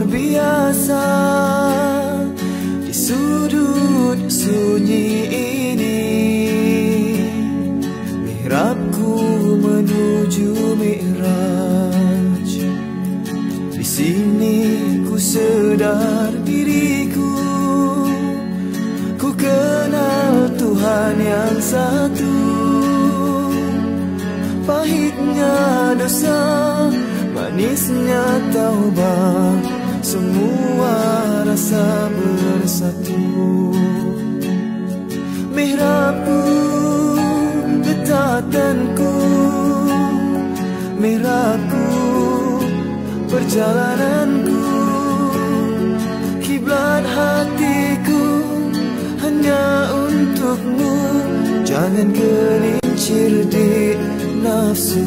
luar biasa di sudut sunyi ini mihrabku menuju mihraj di sini ku sedar diriku ku kenal Tuhan yang satu pahitnya dosa manisnya taubat bisa bersatu Merahku ketatanku Merahku perjalananku Kiblat hatiku hanya untukmu Jangan gelincir Jangan gelincir di nafsu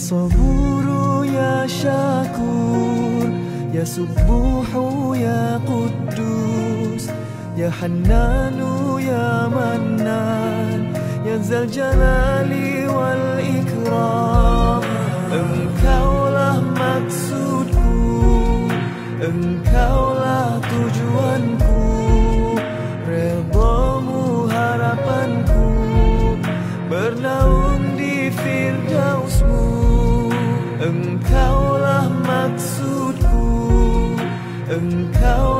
saburu ya syakur Ya subuhu ya kudus Ya hananu ya manan Ya zal jalali wal ikram Engkau lah maksudku Engkau lah tujuanku Engkaulah maksudku Engkaulah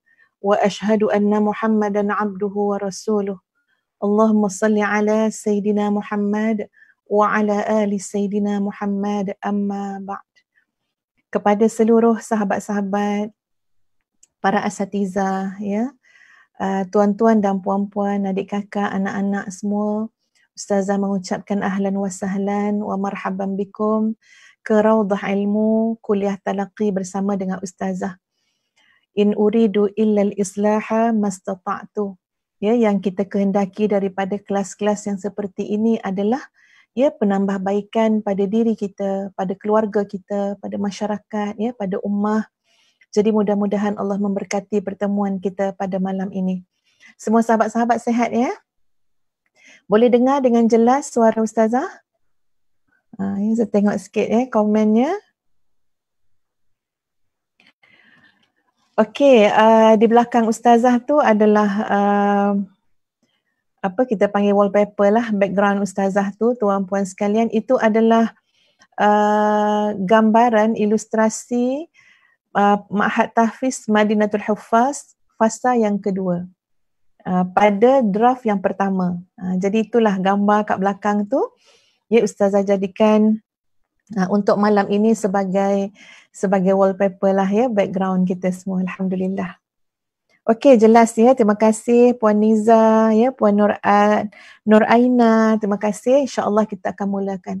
Wa ashhadu Muhammadan ان wa rasuluh. Allahumma اللهم ala على Muhammad wa ala ali سيدنا Muhammad. اما بعد kepada seluruh sahabat-sahabat para asatiza ya uh, tuan-tuan dan puan-puan adik kakak anak-anak semua ustazah mengucapkan ahlan wa sahlan wa marhaban bikum ke raudah ilmu kuliah talaqi bersama dengan ustazah in uridu illal islaha mastata'tu ya yang kita kehendaki daripada kelas-kelas yang seperti ini adalah ya penambahbaikan pada diri kita pada keluarga kita pada masyarakat ya pada ummah jadi mudah-mudahan Allah memberkati pertemuan kita pada malam ini semua sahabat-sahabat sehat ya boleh dengar dengan jelas suara ustazah ha, ya, saya tengok sikit ya komennya Okey, uh, di belakang ustazah tu adalah uh, apa kita panggil wallpaper lah background ustazah tu tuan puan sekalian itu adalah uh, gambaran ilustrasi uh, Ma'had Tahfiz Madinatul Hufaz fasa yang kedua. Uh, pada draft yang pertama. Uh, jadi itulah gambar kat belakang tu. Ya ustazah jadikan uh, untuk malam ini sebagai sebagai wallpaper lah ya background kita semua alhamdulillah Okey jelas ya terima kasih puan Niza ya puan Nur Nur Aina terima kasih insyaallah kita akan mulakan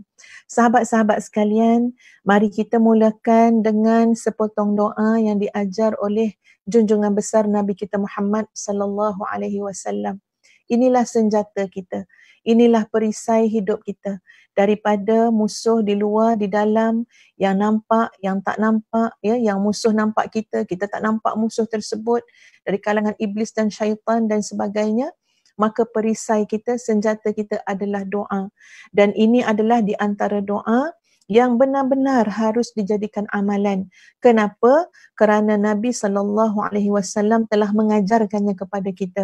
sahabat-sahabat sekalian mari kita mulakan dengan sepotong doa yang diajar oleh junjungan besar Nabi kita Muhammad sallallahu alaihi wasallam inilah senjata kita inilah perisai hidup kita daripada musuh di luar di dalam yang nampak yang tak nampak ya yang musuh nampak kita kita tak nampak musuh tersebut dari kalangan iblis dan syaitan dan sebagainya maka perisai kita senjata kita adalah doa dan ini adalah di antara doa yang benar-benar harus dijadikan amalan. Kenapa? Kerana Nabi saw telah mengajarkannya kepada kita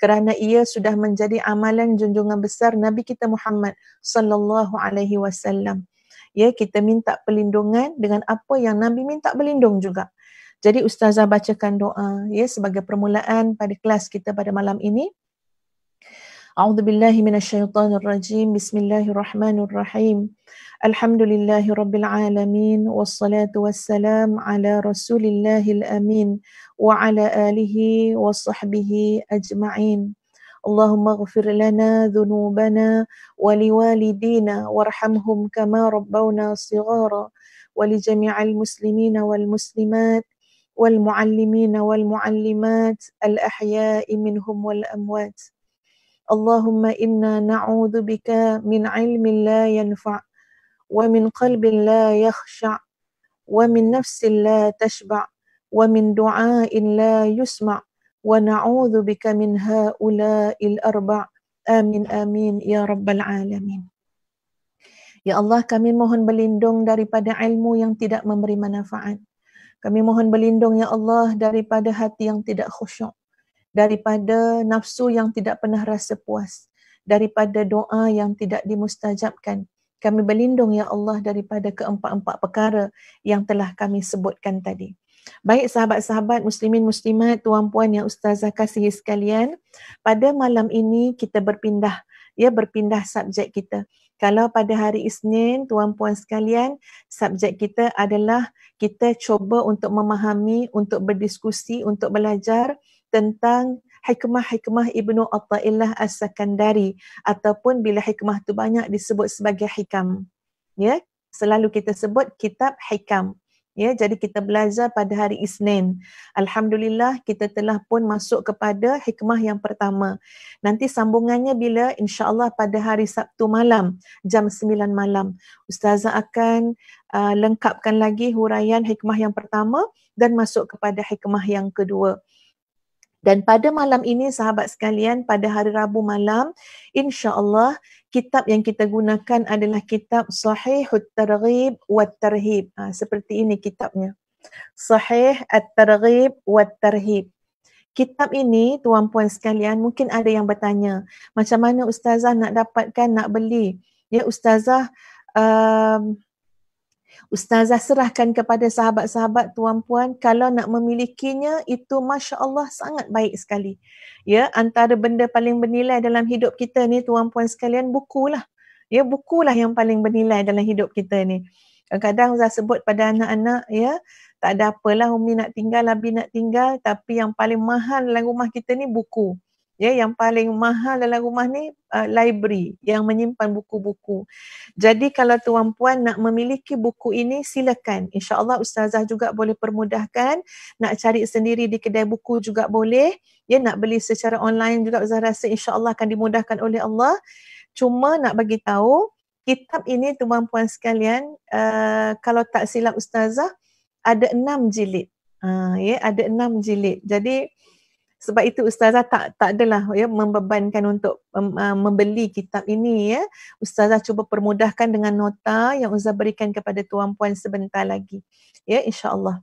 kerana ia sudah menjadi amalan junjungan besar Nabi kita Muhammad sallallahu alaihi wasallam. Ya, kita minta perlindungan dengan apa yang Nabi minta berlindung juga. Jadi ustazah bacakan doa ya sebagai permulaan pada kelas kita pada malam ini. أعوذ بالله من الشيطان الرجيم بسم الله الرحمن الرحيم الحمد لله رب العالمين والصلاة والسلام على رسول الله الأمين وعلى آله وصحبه أجمعين اللهم اغفر لنا ذنوبنا ولوالدينا وارحمهم كما ربونا صغارا ولجميع المسلمين والمسلمات والمعلمين والمعلمات الأحياء منهم والأموات اللهم إنا نعوذ بك من علم لا ينفع ومن قلب لا يخشع ومن نفس لا تشبع ومن دعاء لا يسمع ونعوذ بك من هؤلاء الأربع آمين آمين يا رب العالمين Ya Allah kami mohon berlindung daripada ilmu yang tidak memberi manfaat. Kami mohon berlindung ya Allah daripada hati yang tidak khusyuk daripada nafsu yang tidak pernah rasa puas, daripada doa yang tidak dimustajabkan. Kami berlindung ya Allah daripada keempat-empat perkara yang telah kami sebutkan tadi. Baik sahabat-sahabat muslimin muslimat, tuan-puan yang ustazah kasihi sekalian, pada malam ini kita berpindah ya berpindah subjek kita. Kalau pada hari Isnin tuan-puan sekalian, subjek kita adalah kita cuba untuk memahami, untuk berdiskusi, untuk belajar tentang hikmah-hikmah Ibnu Atta'illah As-Sakandari ataupun bila hikmah tu banyak disebut sebagai hikam. Ya, selalu kita sebut kitab hikam. Ya, jadi kita belajar pada hari Isnin. Alhamdulillah kita telah pun masuk kepada hikmah yang pertama. Nanti sambungannya bila insya-Allah pada hari Sabtu malam jam 9 malam ustazah akan uh, lengkapkan lagi huraian hikmah yang pertama dan masuk kepada hikmah yang kedua. Dan pada malam ini sahabat sekalian pada hari Rabu malam insya-Allah kitab yang kita gunakan adalah kitab Sahih al targhib wa At-Tarhib. Ha, seperti ini kitabnya. Sahih al targhib wa At-Tarhib. Kitab ini tuan-puan sekalian mungkin ada yang bertanya macam mana ustazah nak dapatkan nak beli ya ustazah um, Ustazah serahkan kepada sahabat-sahabat tuan-puan kalau nak memilikinya itu Masya Allah sangat baik sekali. Ya, antara benda paling bernilai dalam hidup kita ni tuan-puan sekalian bukulah. Ya, bukulah yang paling bernilai dalam hidup kita ni. Kadang-kadang saya sebut pada anak-anak ya, tak ada apalah Umi nak tinggal, Abi nak tinggal tapi yang paling mahal dalam rumah kita ni buku ya yang paling mahal dalam rumah ni uh, library yang menyimpan buku-buku. Jadi kalau tuan puan nak memiliki buku ini silakan. Insya-Allah ustazah juga boleh permudahkan nak cari sendiri di kedai buku juga boleh. Ya nak beli secara online juga ustazah rasa insya-Allah akan dimudahkan oleh Allah. Cuma nak bagi tahu kitab ini tuan puan sekalian uh, kalau tak silap ustazah ada enam jilid. Uh, ya ada enam jilid. Jadi sebab itu ustazah tak tak adalah ya membebankan untuk um, uh, membeli kitab ini ya ustazah cuba permudahkan dengan nota yang ustazah berikan kepada tuan puan sebentar lagi ya insyaallah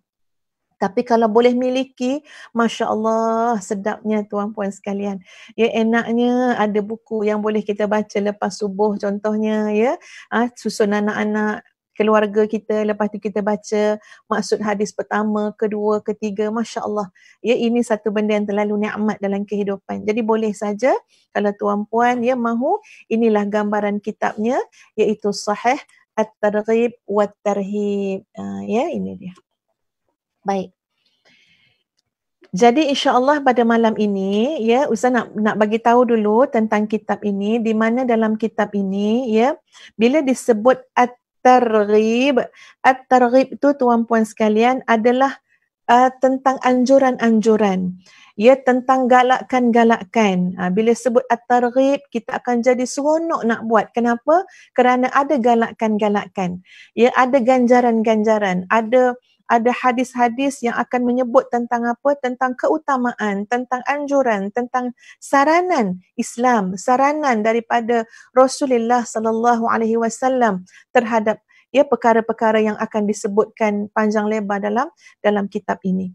tapi kalau boleh miliki, Masya Allah sedapnya tuan-puan sekalian. Ya enaknya ada buku yang boleh kita baca lepas subuh contohnya ya. Ha, susun anak-anak keluarga kita lepas tu kita baca maksud hadis pertama, kedua, ketiga, masya-Allah. Ya ini satu benda yang terlalu nikmat dalam kehidupan. Jadi boleh saja kalau tuan puan ya mahu inilah gambaran kitabnya iaitu Sahih At-Targhib wa At-Tarhib. Uh, ha, ya ini dia. Baik. Jadi insya-Allah pada malam ini ya Ustaz nak nak bagi tahu dulu tentang kitab ini di mana dalam kitab ini ya bila disebut at at-targhib at-targhib tu tuan-puan sekalian adalah uh, tentang anjuran-anjuran ya tentang galakkan-galakkan uh, bila sebut at-targhib kita akan jadi seronok nak buat kenapa kerana ada galakkan-galakkan ya ada ganjaran-ganjaran ada ada hadis-hadis yang akan menyebut tentang apa? Tentang keutamaan, tentang anjuran, tentang saranan Islam, saranan daripada Rasulullah sallallahu alaihi wasallam terhadap ya perkara-perkara yang akan disebutkan panjang lebar dalam dalam kitab ini.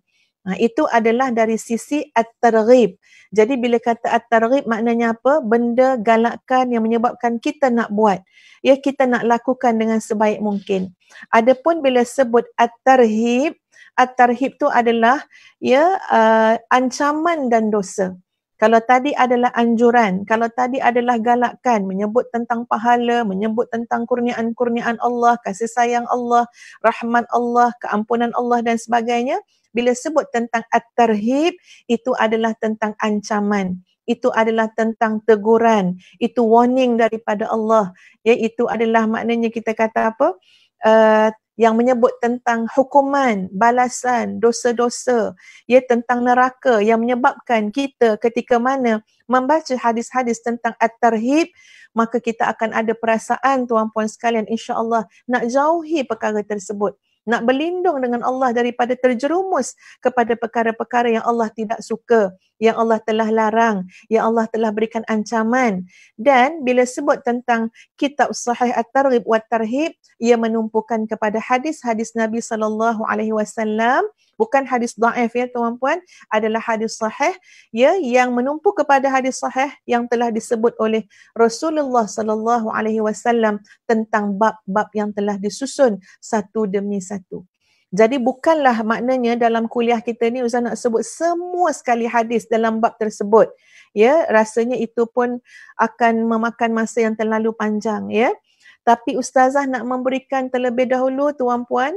Ha, itu adalah dari sisi at-targhib. Jadi bila kata at-targhib maknanya apa? Benda galakan yang menyebabkan kita nak buat. Ya kita nak lakukan dengan sebaik mungkin. Adapun bila sebut at-tarhib, at-tarhib tu adalah ya uh, ancaman dan dosa. Kalau tadi adalah anjuran, kalau tadi adalah galakkan menyebut tentang pahala, menyebut tentang kurniaan-kurniaan Allah, kasih sayang Allah, rahmat Allah, keampunan Allah dan sebagainya, bila sebut tentang at-tarhib itu adalah tentang ancaman itu adalah tentang teguran itu warning daripada Allah iaitu adalah maknanya kita kata apa uh, yang menyebut tentang hukuman, balasan, dosa-dosa, ya tentang neraka yang menyebabkan kita ketika mana membaca hadis-hadis tentang at-tarhib, maka kita akan ada perasaan tuan-puan sekalian insya-Allah nak jauhi perkara tersebut nak berlindung dengan Allah daripada terjerumus kepada perkara-perkara yang Allah tidak suka, yang Allah telah larang, yang Allah telah berikan ancaman. Dan bila sebut tentang kitab sahih at tarhib wa tarhib, ia menumpukan kepada hadis-hadis Nabi sallallahu alaihi wasallam bukan hadis daif ya tuan-puan adalah hadis sahih ya yang menumpu kepada hadis sahih yang telah disebut oleh Rasulullah sallallahu alaihi wasallam tentang bab-bab yang telah disusun satu demi satu jadi bukanlah maknanya dalam kuliah kita ni Ustaz nak sebut semua sekali hadis dalam bab tersebut. Ya, rasanya itu pun akan memakan masa yang terlalu panjang ya. Tapi ustazah nak memberikan terlebih dahulu tuan puan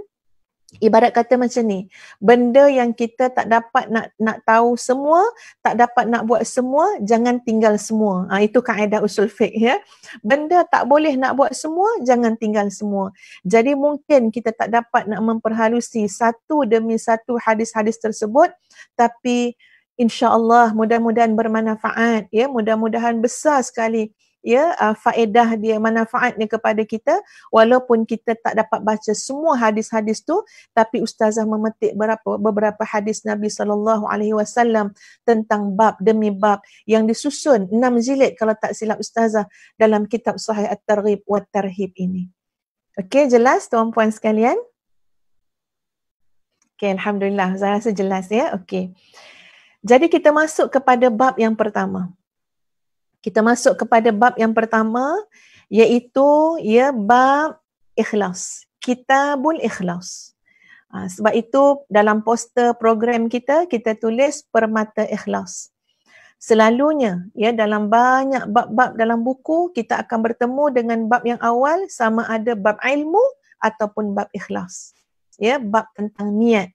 ibarat kata macam ni benda yang kita tak dapat nak nak tahu semua tak dapat nak buat semua jangan tinggal semua ha, itu kaedah usul fiqh ya benda tak boleh nak buat semua jangan tinggal semua jadi mungkin kita tak dapat nak memperhalusi satu demi satu hadis-hadis tersebut tapi insyaallah mudah-mudahan bermanfaat ya mudah-mudahan besar sekali ya uh, faedah dia manfaatnya kepada kita walaupun kita tak dapat baca semua hadis-hadis tu tapi ustazah memetik berapa beberapa hadis Nabi sallallahu alaihi wasallam tentang bab demi bab yang disusun enam jilid kalau tak silap ustazah dalam kitab sahih at-targhib wa tarhib ini okey jelas tuan puan sekalian okey alhamdulillah saya rasa jelas ya okey jadi kita masuk kepada bab yang pertama kita masuk kepada bab yang pertama iaitu ya bab ikhlas. Kitabul ikhlas. Ha, sebab itu dalam poster program kita kita tulis permata ikhlas. Selalunya ya dalam banyak bab-bab dalam buku kita akan bertemu dengan bab yang awal sama ada bab ilmu ataupun bab ikhlas. Ya bab tentang niat.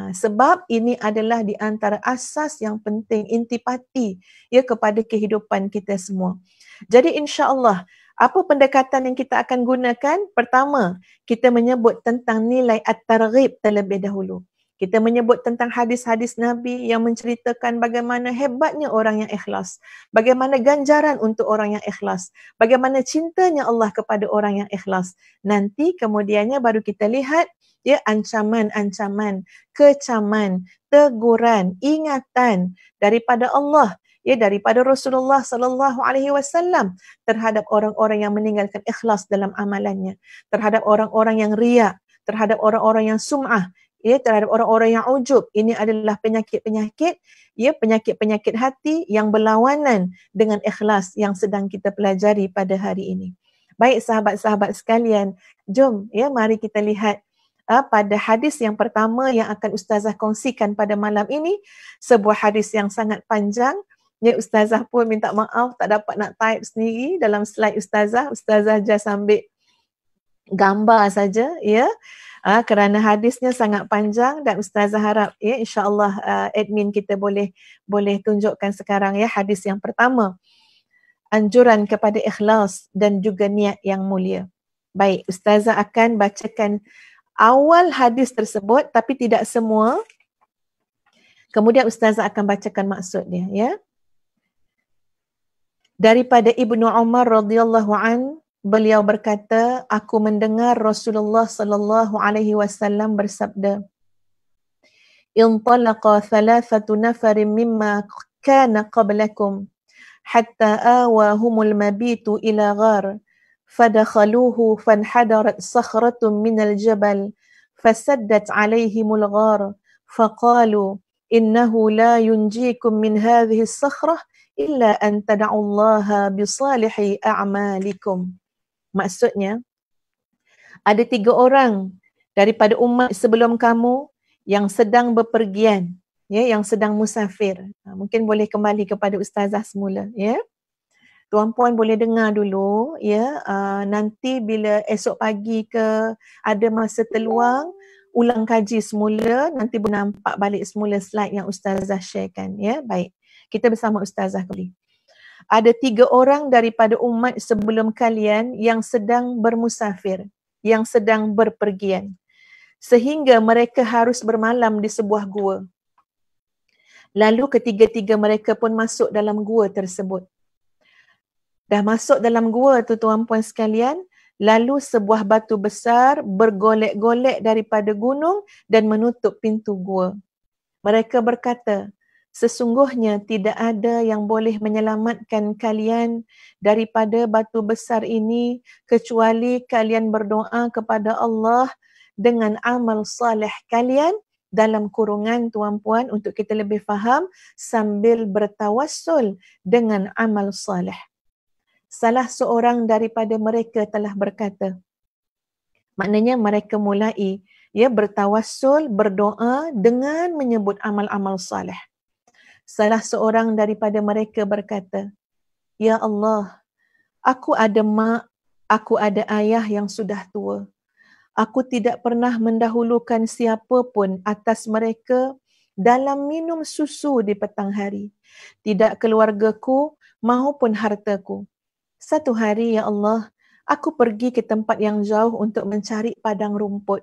Ha, sebab ini adalah di antara asas yang penting intipati ya kepada kehidupan kita semua. Jadi insya-Allah apa pendekatan yang kita akan gunakan? Pertama, kita menyebut tentang nilai at-targhib terlebih dahulu. Kita menyebut tentang hadis-hadis Nabi yang menceritakan bagaimana hebatnya orang yang ikhlas. Bagaimana ganjaran untuk orang yang ikhlas. Bagaimana cintanya Allah kepada orang yang ikhlas. Nanti kemudiannya baru kita lihat ya ancaman-ancaman, kecaman, teguran, ingatan daripada Allah ya daripada Rasulullah sallallahu alaihi wasallam terhadap orang-orang yang meninggalkan ikhlas dalam amalannya, terhadap orang-orang yang riak, terhadap orang-orang yang sum'ah ya terhadap orang-orang yang ujub ini adalah penyakit-penyakit ya penyakit-penyakit hati yang berlawanan dengan ikhlas yang sedang kita pelajari pada hari ini. Baik sahabat-sahabat sekalian, jom ya mari kita lihat uh, pada hadis yang pertama yang akan ustazah kongsikan pada malam ini sebuah hadis yang sangat panjang. Ya ustazah pun minta maaf tak dapat nak type sendiri dalam slide ustazah. Ustazah just ambil gambar saja ya uh, kerana hadisnya sangat panjang dan ustazah harap ya insyaallah uh, admin kita boleh boleh tunjukkan sekarang ya hadis yang pertama anjuran kepada ikhlas dan juga niat yang mulia baik ustazah akan bacakan awal hadis tersebut tapi tidak semua kemudian ustazah akan bacakan maksudnya ya daripada ibnu umar radhiyallahu anhu Beliau berkata, aku mendengar Rasulullah sallallahu alaihi wasallam bersabda, "Intalaqa thalathatu nafarin mimma kana qablakum hatta awahumul mabitu ila ghar fadakhaluhu fanhadarat sakhratun minal jabal fasaddat alaihimul ghar faqalu innahu la yunjikum min hadhihi as-sakhrah illa an tad'u Allah bi salihi a'malikum." Maksudnya, ada tiga orang daripada umat sebelum kamu yang sedang berpergian, ya, yang sedang musafir. Ha, mungkin boleh kembali kepada ustazah semula, ya. Tuan-puan boleh dengar dulu, ya. Uh, nanti bila esok pagi ke ada masa terluang, ulang kaji semula, nanti boleh nampak balik semula slide yang ustazah sharekan, ya. Baik. Kita bersama ustazah kembali ada tiga orang daripada umat sebelum kalian yang sedang bermusafir, yang sedang berpergian. Sehingga mereka harus bermalam di sebuah gua. Lalu ketiga-tiga mereka pun masuk dalam gua tersebut. Dah masuk dalam gua tu tuan puan sekalian, lalu sebuah batu besar bergolek-golek daripada gunung dan menutup pintu gua. Mereka berkata, sesungguhnya tidak ada yang boleh menyelamatkan kalian daripada batu besar ini kecuali kalian berdoa kepada Allah dengan amal salih kalian dalam kurungan tuan-puan untuk kita lebih faham sambil bertawassul dengan amal salih. Salah seorang daripada mereka telah berkata, maknanya mereka mulai ya bertawassul, berdoa dengan menyebut amal-amal salih. Salah seorang daripada mereka berkata, "Ya Allah, aku ada mak, aku ada ayah yang sudah tua. Aku tidak pernah mendahulukan siapa pun atas mereka dalam minum susu di petang hari. Tidak keluargaku maupun hartaku. Satu hari ya Allah, aku pergi ke tempat yang jauh untuk mencari padang rumput.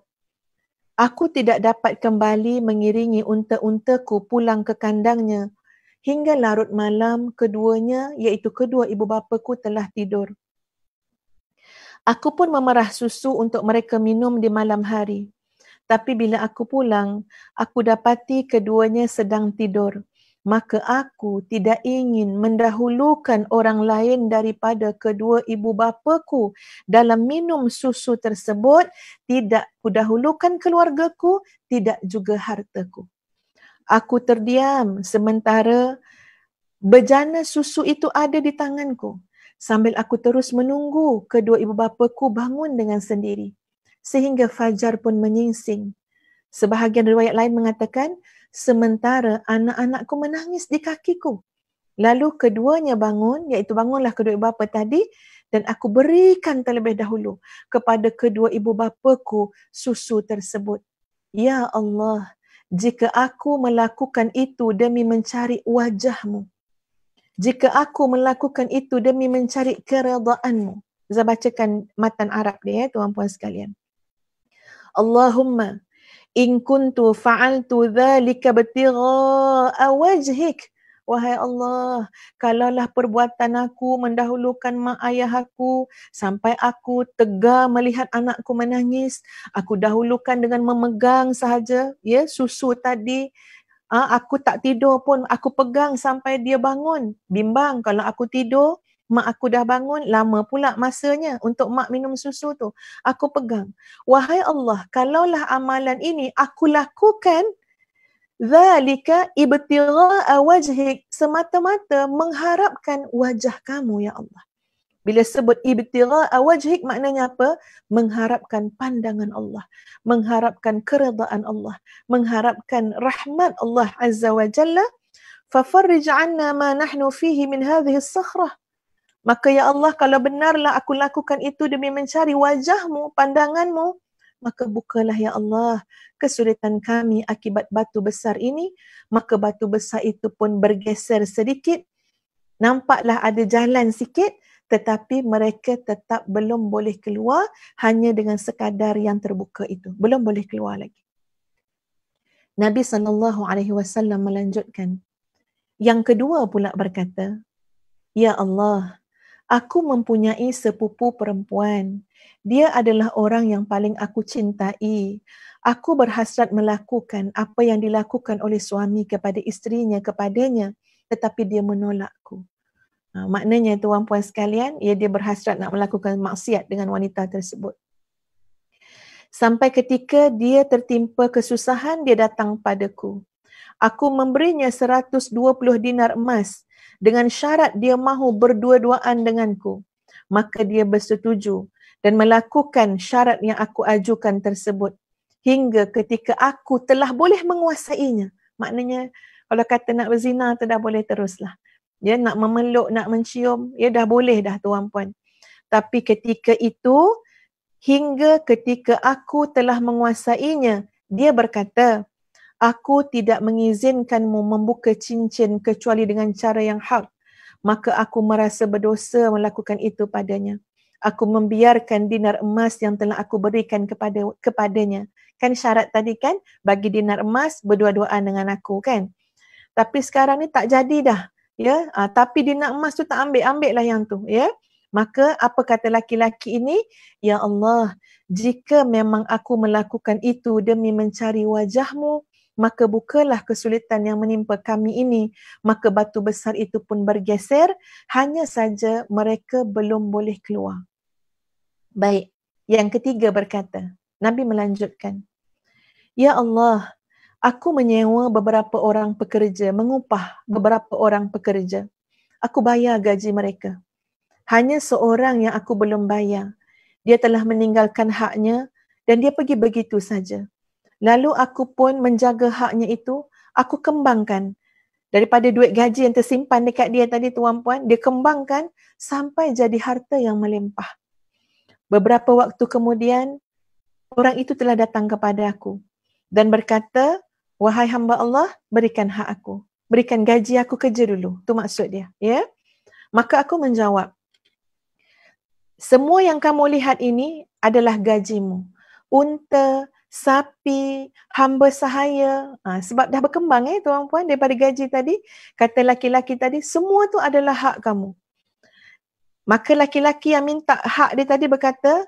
Aku tidak dapat kembali mengiringi unta-untaku pulang ke kandangnya Hingga larut malam, keduanya iaitu kedua ibu bapaku telah tidur. Aku pun memerah susu untuk mereka minum di malam hari. Tapi bila aku pulang, aku dapati keduanya sedang tidur. Maka aku tidak ingin mendahulukan orang lain daripada kedua ibu bapaku dalam minum susu tersebut. Tidak kudahulukan keluargaku, tidak juga hartaku aku terdiam sementara bejana susu itu ada di tanganku sambil aku terus menunggu kedua ibu bapaku bangun dengan sendiri sehingga fajar pun menyingsing. Sebahagian riwayat lain mengatakan, sementara anak-anakku menangis di kakiku. Lalu keduanya bangun, iaitu bangunlah kedua ibu bapa tadi dan aku berikan terlebih dahulu kepada kedua ibu bapaku susu tersebut. Ya Allah, jika aku melakukan itu demi mencari wajahmu. Jika aku melakukan itu demi mencari keredaanmu. Saya bacakan matan Arab dia. Ya, tuan-puan sekalian. Allahumma in kuntu fa'altu dhalika btigha wajhika Wahai Allah, kalaulah perbuatan aku mendahulukan mak ayah aku sampai aku tegar melihat anakku menangis, aku dahulukan dengan memegang sahaja ya susu tadi. Ah, aku tak tidur pun, aku pegang sampai dia bangun. Bimbang kalau aku tidur, mak aku dah bangun, lama pula masanya untuk mak minum susu tu. Aku pegang. Wahai Allah, kalaulah amalan ini aku lakukan, Zalika ibtira'a wajhik semata-mata mengharapkan wajah kamu ya Allah. Bila sebut ibtira'a wajhik maknanya apa? Mengharapkan pandangan Allah. Mengharapkan keredaan Allah. Mengharapkan rahmat Allah Azza wa Jalla. Fafarrij anna ma nahnu fihi min hadhihi sakhrah. Maka ya Allah kalau benarlah aku lakukan itu demi mencari wajahmu, pandanganmu, maka bukalah ya Allah kesulitan kami akibat batu besar ini maka batu besar itu pun bergeser sedikit nampaklah ada jalan sikit tetapi mereka tetap belum boleh keluar hanya dengan sekadar yang terbuka itu belum boleh keluar lagi Nabi sallallahu alaihi wasallam melanjutkan yang kedua pula berkata ya Allah aku mempunyai sepupu perempuan. Dia adalah orang yang paling aku cintai. Aku berhasrat melakukan apa yang dilakukan oleh suami kepada isterinya, kepadanya. Tetapi dia menolakku. Ha, maknanya tuan puan sekalian, ia ya, dia berhasrat nak melakukan maksiat dengan wanita tersebut. Sampai ketika dia tertimpa kesusahan, dia datang padaku. Aku memberinya 120 dinar emas dengan syarat dia mahu berdua-duaan denganku maka dia bersetuju dan melakukan syarat yang aku ajukan tersebut hingga ketika aku telah boleh menguasainya maknanya kalau kata nak berzina tu dah boleh teruslah ya nak memeluk nak mencium ya dah boleh dah tuan puan tapi ketika itu hingga ketika aku telah menguasainya dia berkata aku tidak mengizinkanmu membuka cincin kecuali dengan cara yang hak. Maka aku merasa berdosa melakukan itu padanya. Aku membiarkan dinar emas yang telah aku berikan kepada kepadanya. Kan syarat tadi kan bagi dinar emas berdua-duaan dengan aku kan. Tapi sekarang ni tak jadi dah. Ya, uh, tapi dinar emas tu tak ambil, ambil lah yang tu, ya. Maka apa kata laki-laki ini? Ya Allah, jika memang aku melakukan itu demi mencari wajahmu, maka bukalah kesulitan yang menimpa kami ini maka batu besar itu pun bergeser hanya saja mereka belum boleh keluar baik yang ketiga berkata nabi melanjutkan ya allah aku menyewa beberapa orang pekerja mengupah beberapa orang pekerja aku bayar gaji mereka hanya seorang yang aku belum bayar dia telah meninggalkan haknya dan dia pergi begitu saja Lalu aku pun menjaga haknya itu, aku kembangkan daripada duit gaji yang tersimpan dekat dia tadi tuan puan, dia kembangkan sampai jadi harta yang melimpah. Beberapa waktu kemudian orang itu telah datang kepada aku dan berkata, "Wahai hamba Allah, berikan hak aku. Berikan gaji aku kerja dulu." Tu maksud dia, ya. Maka aku menjawab, "Semua yang kamu lihat ini adalah gajimu. Unta, sapi, hamba sahaya. Ha, sebab dah berkembang eh tuan-puan daripada gaji tadi. Kata laki-laki tadi, semua tu adalah hak kamu. Maka laki-laki yang minta hak dia tadi berkata,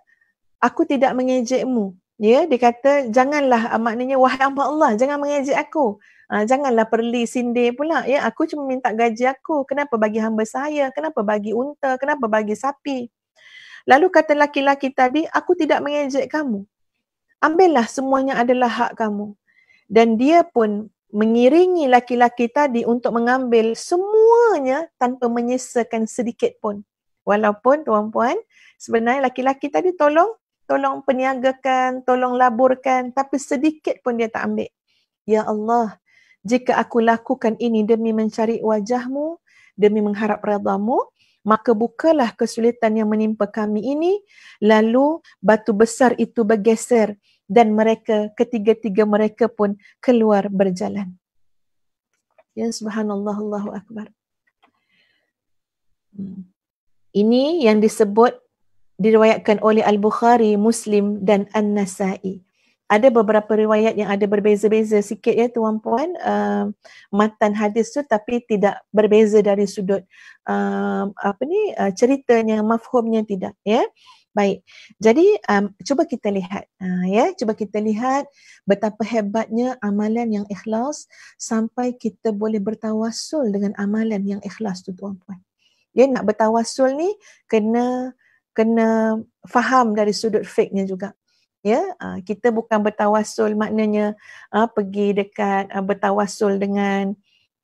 aku tidak mengejekmu. Ya, dia kata, janganlah ah, maknanya, wahai hamba Allah, jangan mengejek aku. Ha, janganlah perli sindir pula. Ya, aku cuma minta gaji aku. Kenapa bagi hamba saya? Kenapa bagi unta? Kenapa bagi sapi? Lalu kata laki-laki tadi, aku tidak mengejek kamu ambillah semuanya adalah hak kamu. Dan dia pun mengiringi laki-laki tadi untuk mengambil semuanya tanpa menyisakan sedikit pun. Walaupun tuan-puan, sebenarnya laki-laki tadi tolong, tolong peniagakan, tolong laburkan tapi sedikit pun dia tak ambil. Ya Allah, jika aku lakukan ini demi mencari wajahmu, demi mengharap redamu, maka bukalah kesulitan yang menimpa kami ini lalu batu besar itu bergeser dan mereka ketiga-tiga mereka pun keluar berjalan ya subhanallah allahu akbar hmm. ini yang disebut diriwayatkan oleh al-bukhari muslim dan an-nasa'i ada beberapa riwayat yang ada berbeza-beza sikit ya tuan puan uh, matan hadis tu tapi tidak berbeza dari sudut uh, apa ni uh, ceritanya mafhumnya tidak ya baik jadi um, cuba kita lihat uh, ya cuba kita lihat betapa hebatnya amalan yang ikhlas sampai kita boleh bertawasul dengan amalan yang ikhlas tu tuan puan ya nak bertawasul ni kena kena faham dari sudut fiknya juga ya uh, kita bukan bertawasul maknanya uh, pergi dekat uh, ah, bertawasul dengan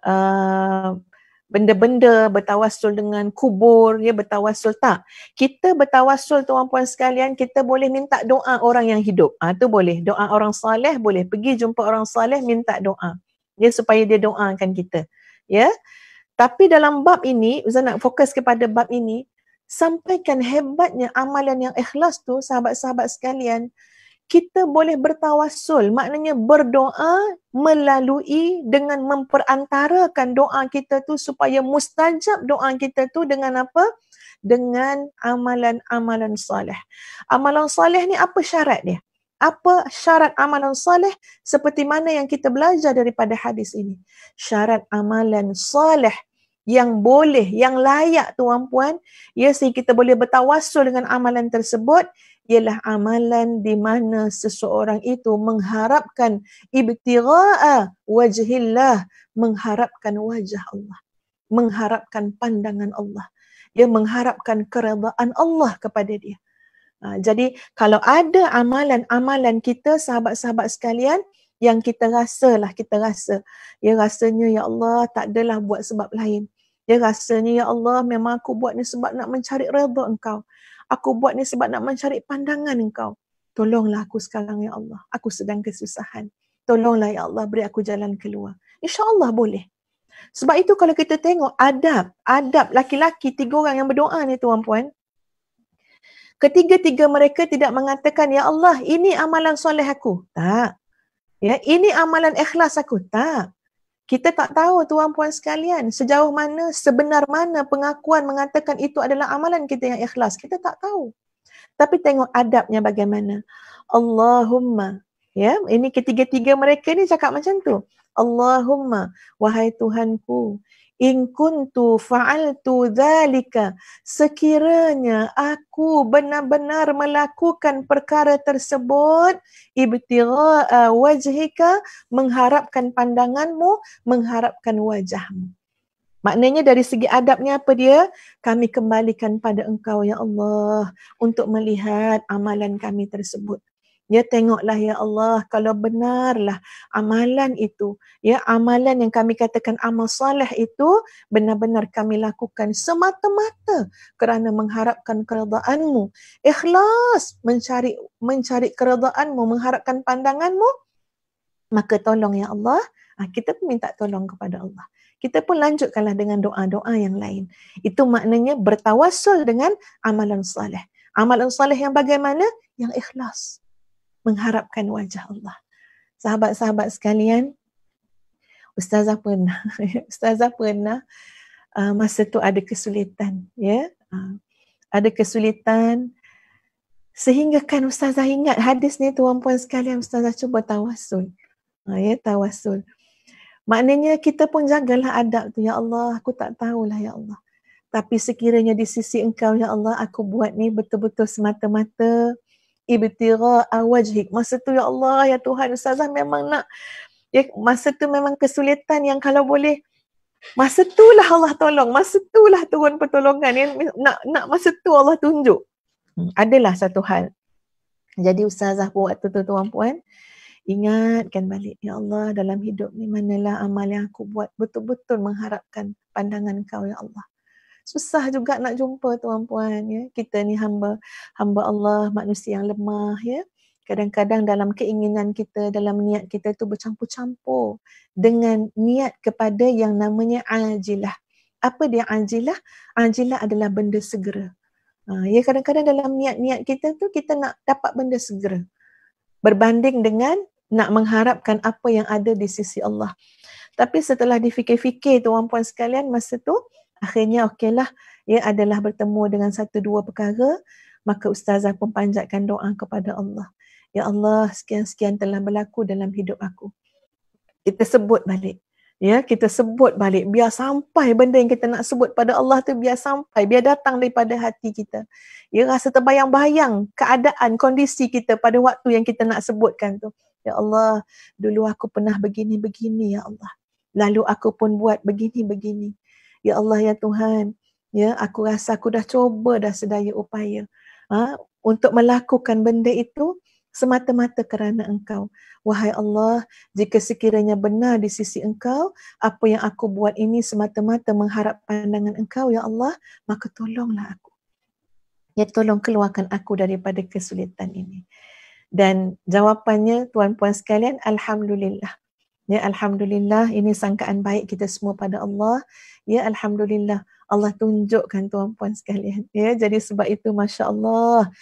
uh, benda-benda bertawasul dengan kubur ya bertawasul tak kita bertawasul tuan puan sekalian kita boleh minta doa orang yang hidup ah ha, tu boleh doa orang soleh boleh pergi jumpa orang soleh minta doa ya supaya dia doakan kita ya tapi dalam bab ini Uzan nak fokus kepada bab ini sampaikan hebatnya amalan yang ikhlas tu sahabat-sahabat sekalian kita boleh bertawassul maknanya berdoa melalui dengan memperantarakan doa kita tu supaya mustajab doa kita tu dengan apa dengan amalan-amalan soleh. Amalan soleh ni apa syarat dia? Apa syarat amalan soleh seperti mana yang kita belajar daripada hadis ini? Syarat amalan soleh yang boleh, yang layak tuan puan, ya sehingga kita boleh bertawassul dengan amalan tersebut ialah amalan di mana seseorang itu mengharapkan ibtira'a wajhillah, mengharapkan wajah Allah, mengharapkan pandangan Allah, ya mengharapkan keredaan Allah kepada dia. Ha, jadi kalau ada amalan-amalan kita sahabat-sahabat sekalian yang kita rasalah kita rasa ya rasanya ya Allah tak adalah buat sebab lain dia rasanya, Ya Allah, memang aku buat ni sebab nak mencari redha engkau. Aku buat ni sebab nak mencari pandangan engkau. Tolonglah aku sekarang, Ya Allah. Aku sedang kesusahan. Tolonglah, Ya Allah, beri aku jalan keluar. Insya Allah boleh. Sebab itu kalau kita tengok adab, adab laki-laki tiga orang yang berdoa ni tuan-puan, ketiga-tiga mereka tidak mengatakan, Ya Allah, ini amalan soleh aku. Tak. Ya, ini amalan ikhlas aku. Tak. Kita tak tahu tuan puan sekalian sejauh mana sebenar mana pengakuan mengatakan itu adalah amalan kita yang ikhlas. Kita tak tahu. Tapi tengok adabnya bagaimana. Allahumma. Ya, ini ketiga-tiga mereka ni cakap macam tu. Allahumma wahai Tuhanku in kuntu fa'altu dhalika sekiranya aku benar-benar melakukan perkara tersebut ibtigha uh, wajhika mengharapkan pandanganmu mengharapkan wajahmu Maknanya dari segi adabnya apa dia? Kami kembalikan pada engkau ya Allah untuk melihat amalan kami tersebut. Ya tengoklah ya Allah kalau benarlah amalan itu ya amalan yang kami katakan amal soleh itu benar-benar kami lakukan semata-mata kerana mengharapkan keredaanmu ikhlas mencari mencari keredaanmu mengharapkan pandanganmu maka tolong ya Allah ha, kita pun minta tolong kepada Allah kita pun lanjutkanlah dengan doa-doa yang lain itu maknanya bertawassul dengan amalan soleh amalan soleh yang bagaimana yang ikhlas mengharapkan wajah Allah. Sahabat-sahabat sekalian, ustazah pernah ustazah pernah uh, masa tu ada kesulitan, ya. Yeah? Uh, ada kesulitan sehingga kan ustazah ingat hadis ni tuan-puan sekalian ustazah cuba tawasul. Uh, ya yeah? tawasul. Maknanya kita pun jagalah adab tu ya Allah, aku tak tahulah ya Allah. Tapi sekiranya di sisi engkau ya Allah aku buat ni betul-betul semata-mata ibtira awajhik. Masa tu ya Allah, ya Tuhan, ustazah memang nak ya masa tu memang kesulitan yang kalau boleh masa tu lah Allah tolong, masa tu lah Tuhan pertolongan yang nak nak masa tu Allah tunjuk. Hmm, adalah satu hal. Jadi ustazah pun waktu tu tuan puan ingatkan balik ya Allah dalam hidup ni manalah amal yang aku buat betul-betul mengharapkan pandangan kau ya Allah susah juga nak jumpa tuan-puan ya. Kita ni hamba hamba Allah, manusia yang lemah ya. Kadang-kadang dalam keinginan kita, dalam niat kita tu bercampur-campur dengan niat kepada yang namanya ajilah. Apa dia ajilah? Ajilah adalah benda segera. Ha, ya kadang-kadang dalam niat-niat kita tu kita nak dapat benda segera. Berbanding dengan nak mengharapkan apa yang ada di sisi Allah. Tapi setelah difikir-fikir tuan puan sekalian masa tu akhirnya okeylah ya adalah bertemu dengan satu dua perkara maka ustazah pun panjatkan doa kepada Allah ya Allah sekian-sekian telah berlaku dalam hidup aku kita sebut balik ya kita sebut balik biar sampai benda yang kita nak sebut pada Allah tu biar sampai biar datang daripada hati kita ya rasa terbayang-bayang keadaan kondisi kita pada waktu yang kita nak sebutkan tu ya Allah dulu aku pernah begini begini ya Allah lalu aku pun buat begini begini Ya Allah ya Tuhan, ya aku rasa aku dah cuba dah sedaya upaya ha, untuk melakukan benda itu semata-mata kerana engkau. Wahai Allah, jika sekiranya benar di sisi engkau, apa yang aku buat ini semata-mata mengharap pandangan engkau, Ya Allah, maka tolonglah aku. Ya tolong keluarkan aku daripada kesulitan ini. Dan jawapannya, tuan-puan sekalian, Alhamdulillah. Ya Alhamdulillah ini sangkaan baik kita semua pada Allah. Ya Alhamdulillah Allah tunjukkan tuan puan sekalian. Ya jadi sebab itu Masya Allah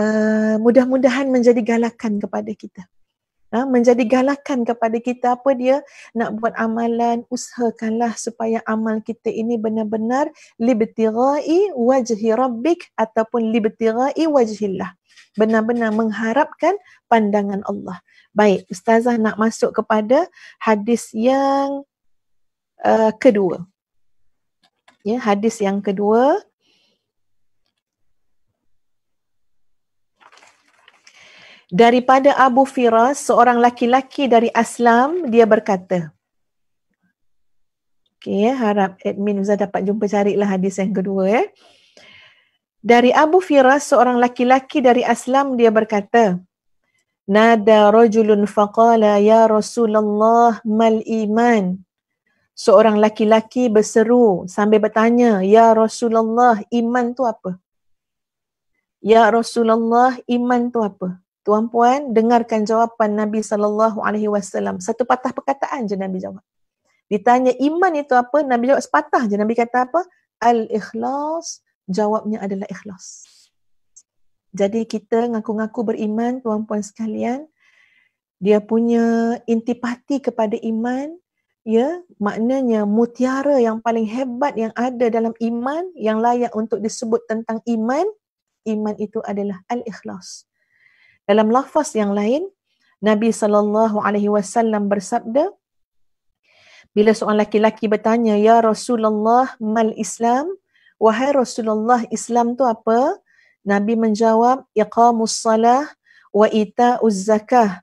uh, mudah-mudahan menjadi galakan kepada kita ha, menjadi galakan kepada kita apa dia nak buat amalan usahakanlah supaya amal kita ini benar-benar libtirai wajhi rabbik ataupun libtirai wajhillah benar-benar mengharapkan pandangan Allah. Baik, ustazah nak masuk kepada hadis yang uh, kedua. Ya, hadis yang kedua. daripada Abu Firas seorang laki-laki dari Aslam dia berkata Okey eh, harap admin Uzza dapat jumpa carilah hadis yang kedua eh Dari Abu Firas seorang laki-laki dari Aslam dia berkata Nada rajulun faqala ya Rasulullah mal iman Seorang laki-laki berseru sambil bertanya ya Rasulullah iman tu apa Ya Rasulullah iman tu apa tuan-puan dengarkan jawapan Nabi sallallahu alaihi wasallam. Satu patah perkataan je Nabi jawab. Ditanya iman itu apa? Nabi jawab sepatah je. Nabi kata apa? Al-ikhlas. Jawabnya adalah ikhlas. Jadi kita ngaku-ngaku beriman tuan-puan sekalian, dia punya intipati kepada iman ya maknanya mutiara yang paling hebat yang ada dalam iman yang layak untuk disebut tentang iman iman itu adalah al-ikhlas dalam lafaz yang lain, Nabi sallallahu alaihi wasallam bersabda, bila seorang laki-laki bertanya, "Ya Rasulullah, mal Islam?" Wahai Rasulullah, Islam tu apa? Nabi menjawab, "Iqamus salah wa ita'uz zakah."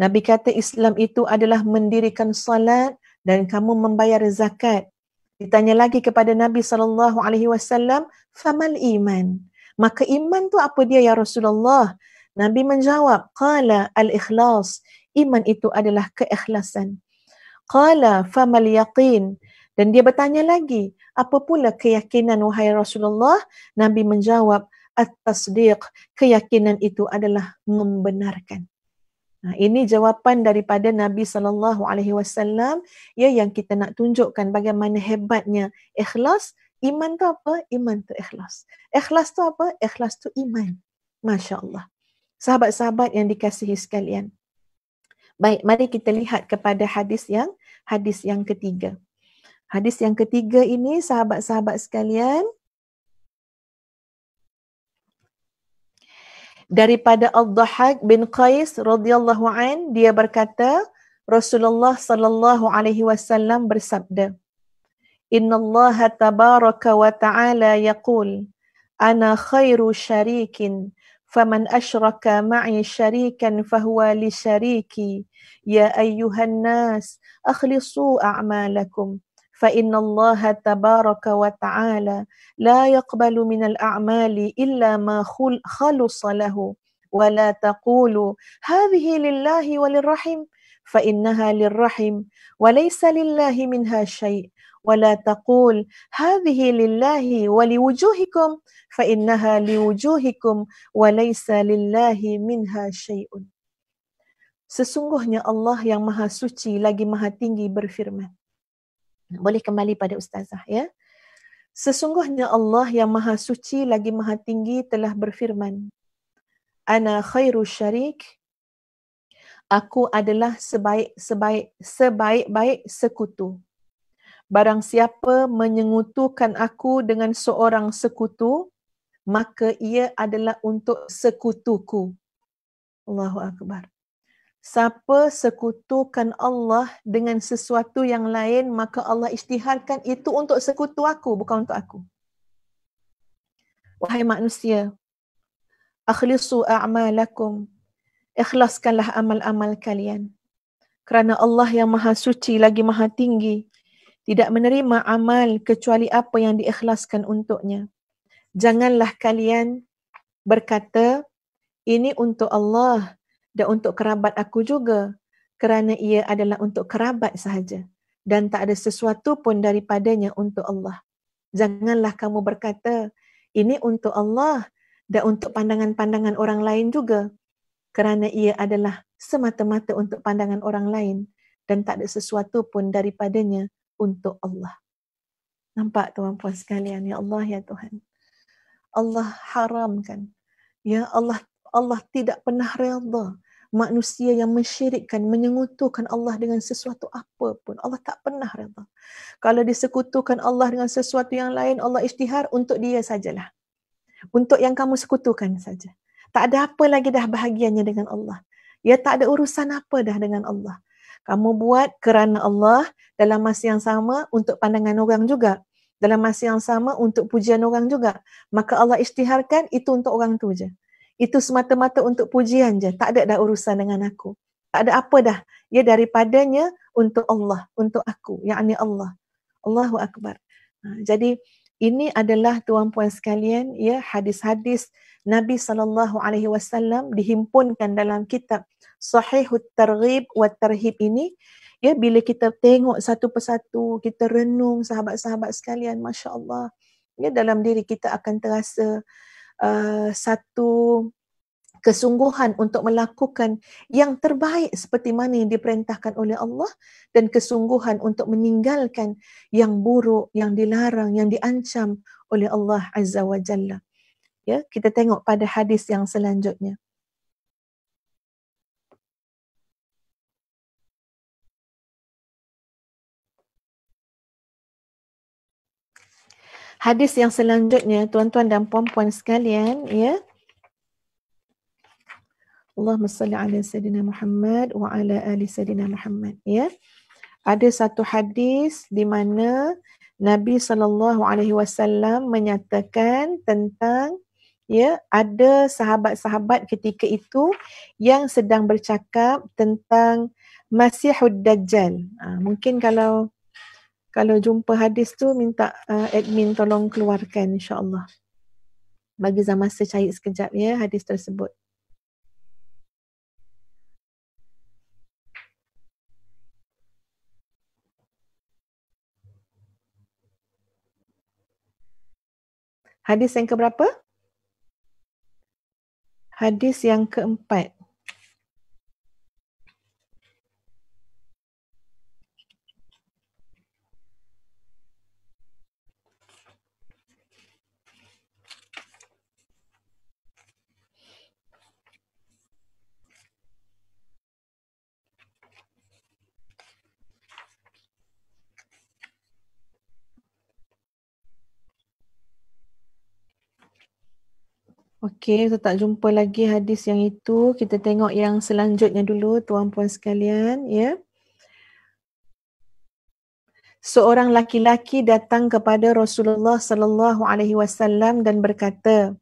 Nabi kata Islam itu adalah mendirikan salat dan kamu membayar zakat. Ditanya lagi kepada Nabi sallallahu alaihi wasallam, "Famal iman?" Maka iman tu apa dia ya Rasulullah? Nabi menjawab, qala al-ikhlas, iman itu adalah keikhlasan. Qala mal yaqin dan dia bertanya lagi, apa pula keyakinan wahai Rasulullah? Nabi menjawab, at-tasdiq, keyakinan itu adalah membenarkan. Nah, ini jawapan daripada Nabi sallallahu alaihi wasallam ya yang kita nak tunjukkan bagaimana hebatnya ikhlas iman tu apa iman tu ikhlas ikhlas tu apa ikhlas tu iman masya-Allah sahabat-sahabat yang dikasihi sekalian. Baik, mari kita lihat kepada hadis yang hadis yang ketiga. Hadis yang ketiga ini sahabat-sahabat sekalian daripada Al-Dhahak bin Qais radhiyallahu an dia berkata Rasulullah sallallahu alaihi wasallam bersabda Inna Allah tabaraka wa ta'ala yaqul ana khairu syarikin فمن أشرك معي شريكا فهو لشريكي يا أيها الناس أخلصوا أعمالكم فإن الله تبارك وتعالى لا يقبل من الأعمال إلا ما خلص له ولا تقولوا هذه لله وللرحم فإنها للرحم وليس لله منها شيء ولا تقول هذه لله ولوجوهكم فإنها لوجوهكم وليس لله منها شيء Sesungguhnya Allah yang maha suci lagi maha tinggi berfirman. Boleh kembali pada ustazah ya. Sesungguhnya Allah yang maha suci lagi maha tinggi telah berfirman. Ana khairu syarik. Aku adalah sebaik-sebaik sebaik-baik sekutu. Barang siapa menyengutukan aku dengan seorang sekutu, maka ia adalah untuk sekutuku. Allahu Akbar. Siapa sekutukan Allah dengan sesuatu yang lain, maka Allah istiharkan itu untuk sekutu aku, bukan untuk aku. Wahai manusia, akhlisu a'malakum, ikhlaskanlah amal-amal kalian. Kerana Allah yang maha suci lagi maha tinggi tidak menerima amal kecuali apa yang diikhlaskan untuknya. Janganlah kalian berkata, ini untuk Allah dan untuk kerabat aku juga kerana ia adalah untuk kerabat sahaja dan tak ada sesuatu pun daripadanya untuk Allah. Janganlah kamu berkata, ini untuk Allah dan untuk pandangan-pandangan orang lain juga kerana ia adalah semata-mata untuk pandangan orang lain dan tak ada sesuatu pun daripadanya untuk Allah. Nampak tuan-puan sekalian, ya Allah ya Tuhan. Allah haramkan. Ya Allah, Allah tidak pernah redha manusia yang mensyirikkan, menyengutukan Allah dengan sesuatu apa pun. Allah tak pernah redha. Kalau disekutukan Allah dengan sesuatu yang lain, Allah isytihar untuk dia sajalah. Untuk yang kamu sekutukan saja. Tak ada apa lagi dah bahagiannya dengan Allah. Ya tak ada urusan apa dah dengan Allah. Kamu buat kerana Allah dalam masa yang sama untuk pandangan orang juga. Dalam masa yang sama untuk pujian orang juga. Maka Allah istiharkan itu untuk orang tu je. Itu semata-mata untuk pujian je. Tak ada dah urusan dengan aku. Tak ada apa dah. Ia daripadanya untuk Allah. Untuk aku. Yang ini Allah. Allahu Akbar. Ha, jadi ini adalah tuan puan sekalian ya hadis-hadis Nabi saw dihimpunkan dalam kitab sahih terghib wa terhib ini ya bila kita tengok satu persatu kita renung sahabat-sahabat sekalian masya-Allah ya dalam diri kita akan terasa uh, satu kesungguhan untuk melakukan yang terbaik seperti mana yang diperintahkan oleh Allah dan kesungguhan untuk meninggalkan yang buruk yang dilarang yang diancam oleh Allah azza wa jalla ya kita tengok pada hadis yang selanjutnya Hadis yang selanjutnya tuan-tuan dan puan-puan sekalian ya. Allahumma salli ala sayidina Muhammad wa ala ali sayidina Muhammad ya. Ada satu hadis di mana Nabi sallallahu alaihi wasallam menyatakan tentang ya ada sahabat-sahabat ketika itu yang sedang bercakap tentang Masihud Dajjal. Ha, mungkin kalau kalau jumpa hadis tu minta uh, admin tolong keluarkan insya Allah. bagi zaman saya cari sekejap ya hadis tersebut Hadis yang keberapa? Hadis yang keempat. Okey, kita tak jumpa lagi hadis yang itu. Kita tengok yang selanjutnya dulu tuan puan sekalian, ya. Seorang laki-laki datang kepada Rasulullah sallallahu alaihi wasallam dan berkata,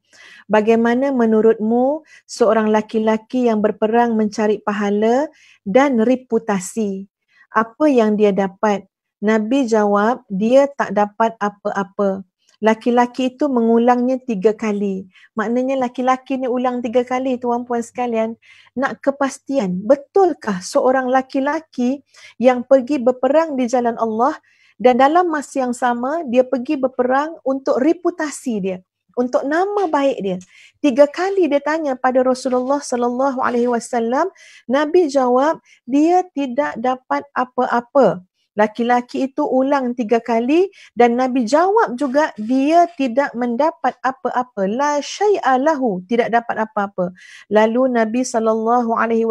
"Bagaimana menurutmu seorang laki-laki yang berperang mencari pahala dan reputasi? Apa yang dia dapat?" Nabi jawab, "Dia tak dapat apa-apa." laki-laki itu mengulangnya tiga kali. Maknanya laki-laki ni ulang tiga kali tuan puan sekalian. Nak kepastian, betulkah seorang laki-laki yang pergi berperang di jalan Allah dan dalam masa yang sama dia pergi berperang untuk reputasi dia, untuk nama baik dia. Tiga kali dia tanya pada Rasulullah sallallahu alaihi wasallam, Nabi jawab, dia tidak dapat apa-apa laki-laki itu ulang tiga kali dan Nabi jawab juga dia tidak mendapat apa-apa la syai'a lahu tidak dapat apa-apa lalu Nabi saw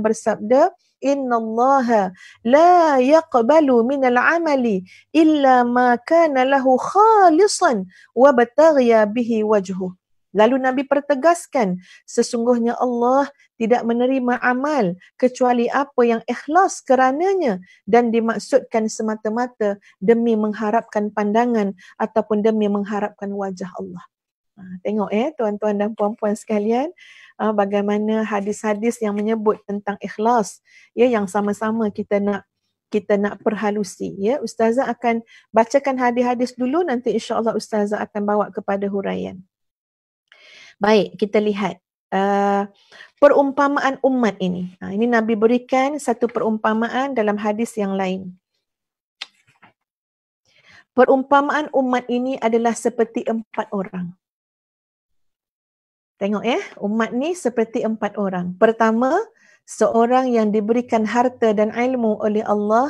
bersabda inna allaha la yaqbalu min al-amali illa ma kana lahu khalisan wa bataghiya bihi wajhuh Lalu Nabi pertegaskan, sesungguhnya Allah tidak menerima amal kecuali apa yang ikhlas kerananya dan dimaksudkan semata-mata demi mengharapkan pandangan ataupun demi mengharapkan wajah Allah. Ha, tengok eh tuan-tuan dan puan-puan sekalian ha, bagaimana hadis-hadis yang menyebut tentang ikhlas ya yang sama-sama kita nak kita nak perhalusi ya ustazah akan bacakan hadis-hadis dulu nanti insya-Allah ustazah akan bawa kepada huraian Baik, kita lihat uh, perumpamaan umat ini. Ha, ini Nabi berikan satu perumpamaan dalam hadis yang lain. Perumpamaan umat ini adalah seperti empat orang. Tengok ya, umat ni seperti empat orang. Pertama, seorang yang diberikan harta dan ilmu oleh Allah,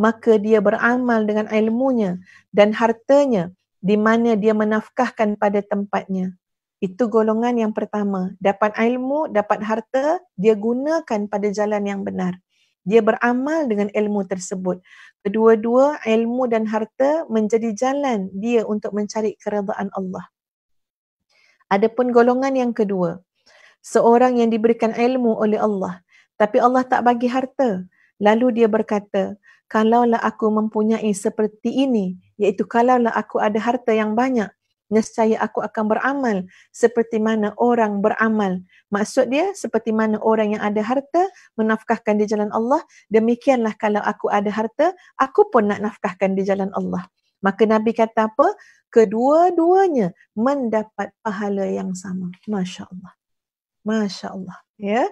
maka dia beramal dengan ilmunya dan hartanya di mana dia menafkahkan pada tempatnya. Itu golongan yang pertama. Dapat ilmu, dapat harta, dia gunakan pada jalan yang benar. Dia beramal dengan ilmu tersebut. Kedua-dua, ilmu dan harta menjadi jalan dia untuk mencari keredaan Allah. Adapun golongan yang kedua, seorang yang diberikan ilmu oleh Allah, tapi Allah tak bagi harta. Lalu dia berkata, kalaulah aku mempunyai seperti ini, iaitu kalaulah aku ada harta yang banyak, nescaya aku akan beramal seperti mana orang beramal. Maksud dia seperti mana orang yang ada harta menafkahkan di jalan Allah, demikianlah kalau aku ada harta, aku pun nak nafkahkan di jalan Allah. Maka Nabi kata apa? Kedua-duanya mendapat pahala yang sama. Masya Allah. Masya Allah. Ya?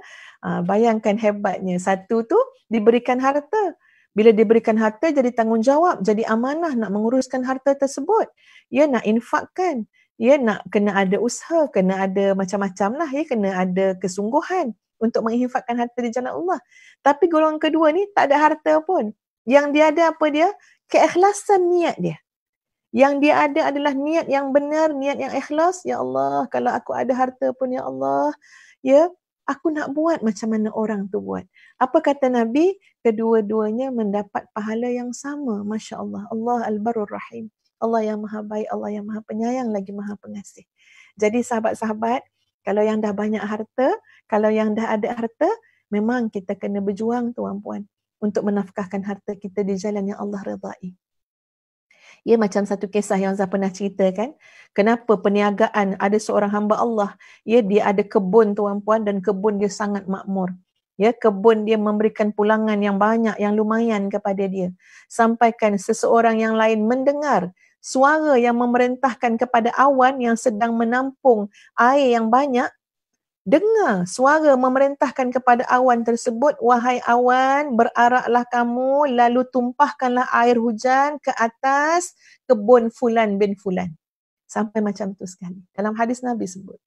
Ah, bayangkan hebatnya. Satu tu diberikan harta. Bila diberikan harta jadi tanggungjawab, jadi amanah nak menguruskan harta tersebut. Ya nak infakkan. Ya nak kena ada usaha, kena ada macam-macam lah. Ya kena ada kesungguhan untuk menginfakkan harta di jalan Allah. Tapi golongan kedua ni tak ada harta pun. Yang dia ada apa dia? Keikhlasan niat dia. Yang dia ada adalah niat yang benar, niat yang ikhlas. Ya Allah, kalau aku ada harta pun, Ya Allah. Ya, aku nak buat macam mana orang tu buat. Apa kata Nabi? Kedua-duanya mendapat pahala yang sama. Masya Allah. Allah al-barul rahim. Allah yang maha baik, Allah yang maha penyayang, lagi maha pengasih. Jadi sahabat-sahabat, kalau yang dah banyak harta, kalau yang dah ada harta, memang kita kena berjuang tuan-puan untuk menafkahkan harta kita di jalan yang Allah redai. Ya macam satu kisah yang Zah pernah cerita kan. Kenapa perniagaan ada seorang hamba Allah. Ya dia ada kebun tuan-puan dan kebun dia sangat makmur. Ya kebun dia memberikan pulangan yang banyak yang lumayan kepada dia. Sampaikan seseorang yang lain mendengar suara yang memerintahkan kepada awan yang sedang menampung air yang banyak Dengar suara memerintahkan kepada awan tersebut, wahai awan, beraraklah kamu lalu tumpahkanlah air hujan ke atas kebun fulan bin fulan. Sampai macam tu sekali. Dalam hadis Nabi sebut.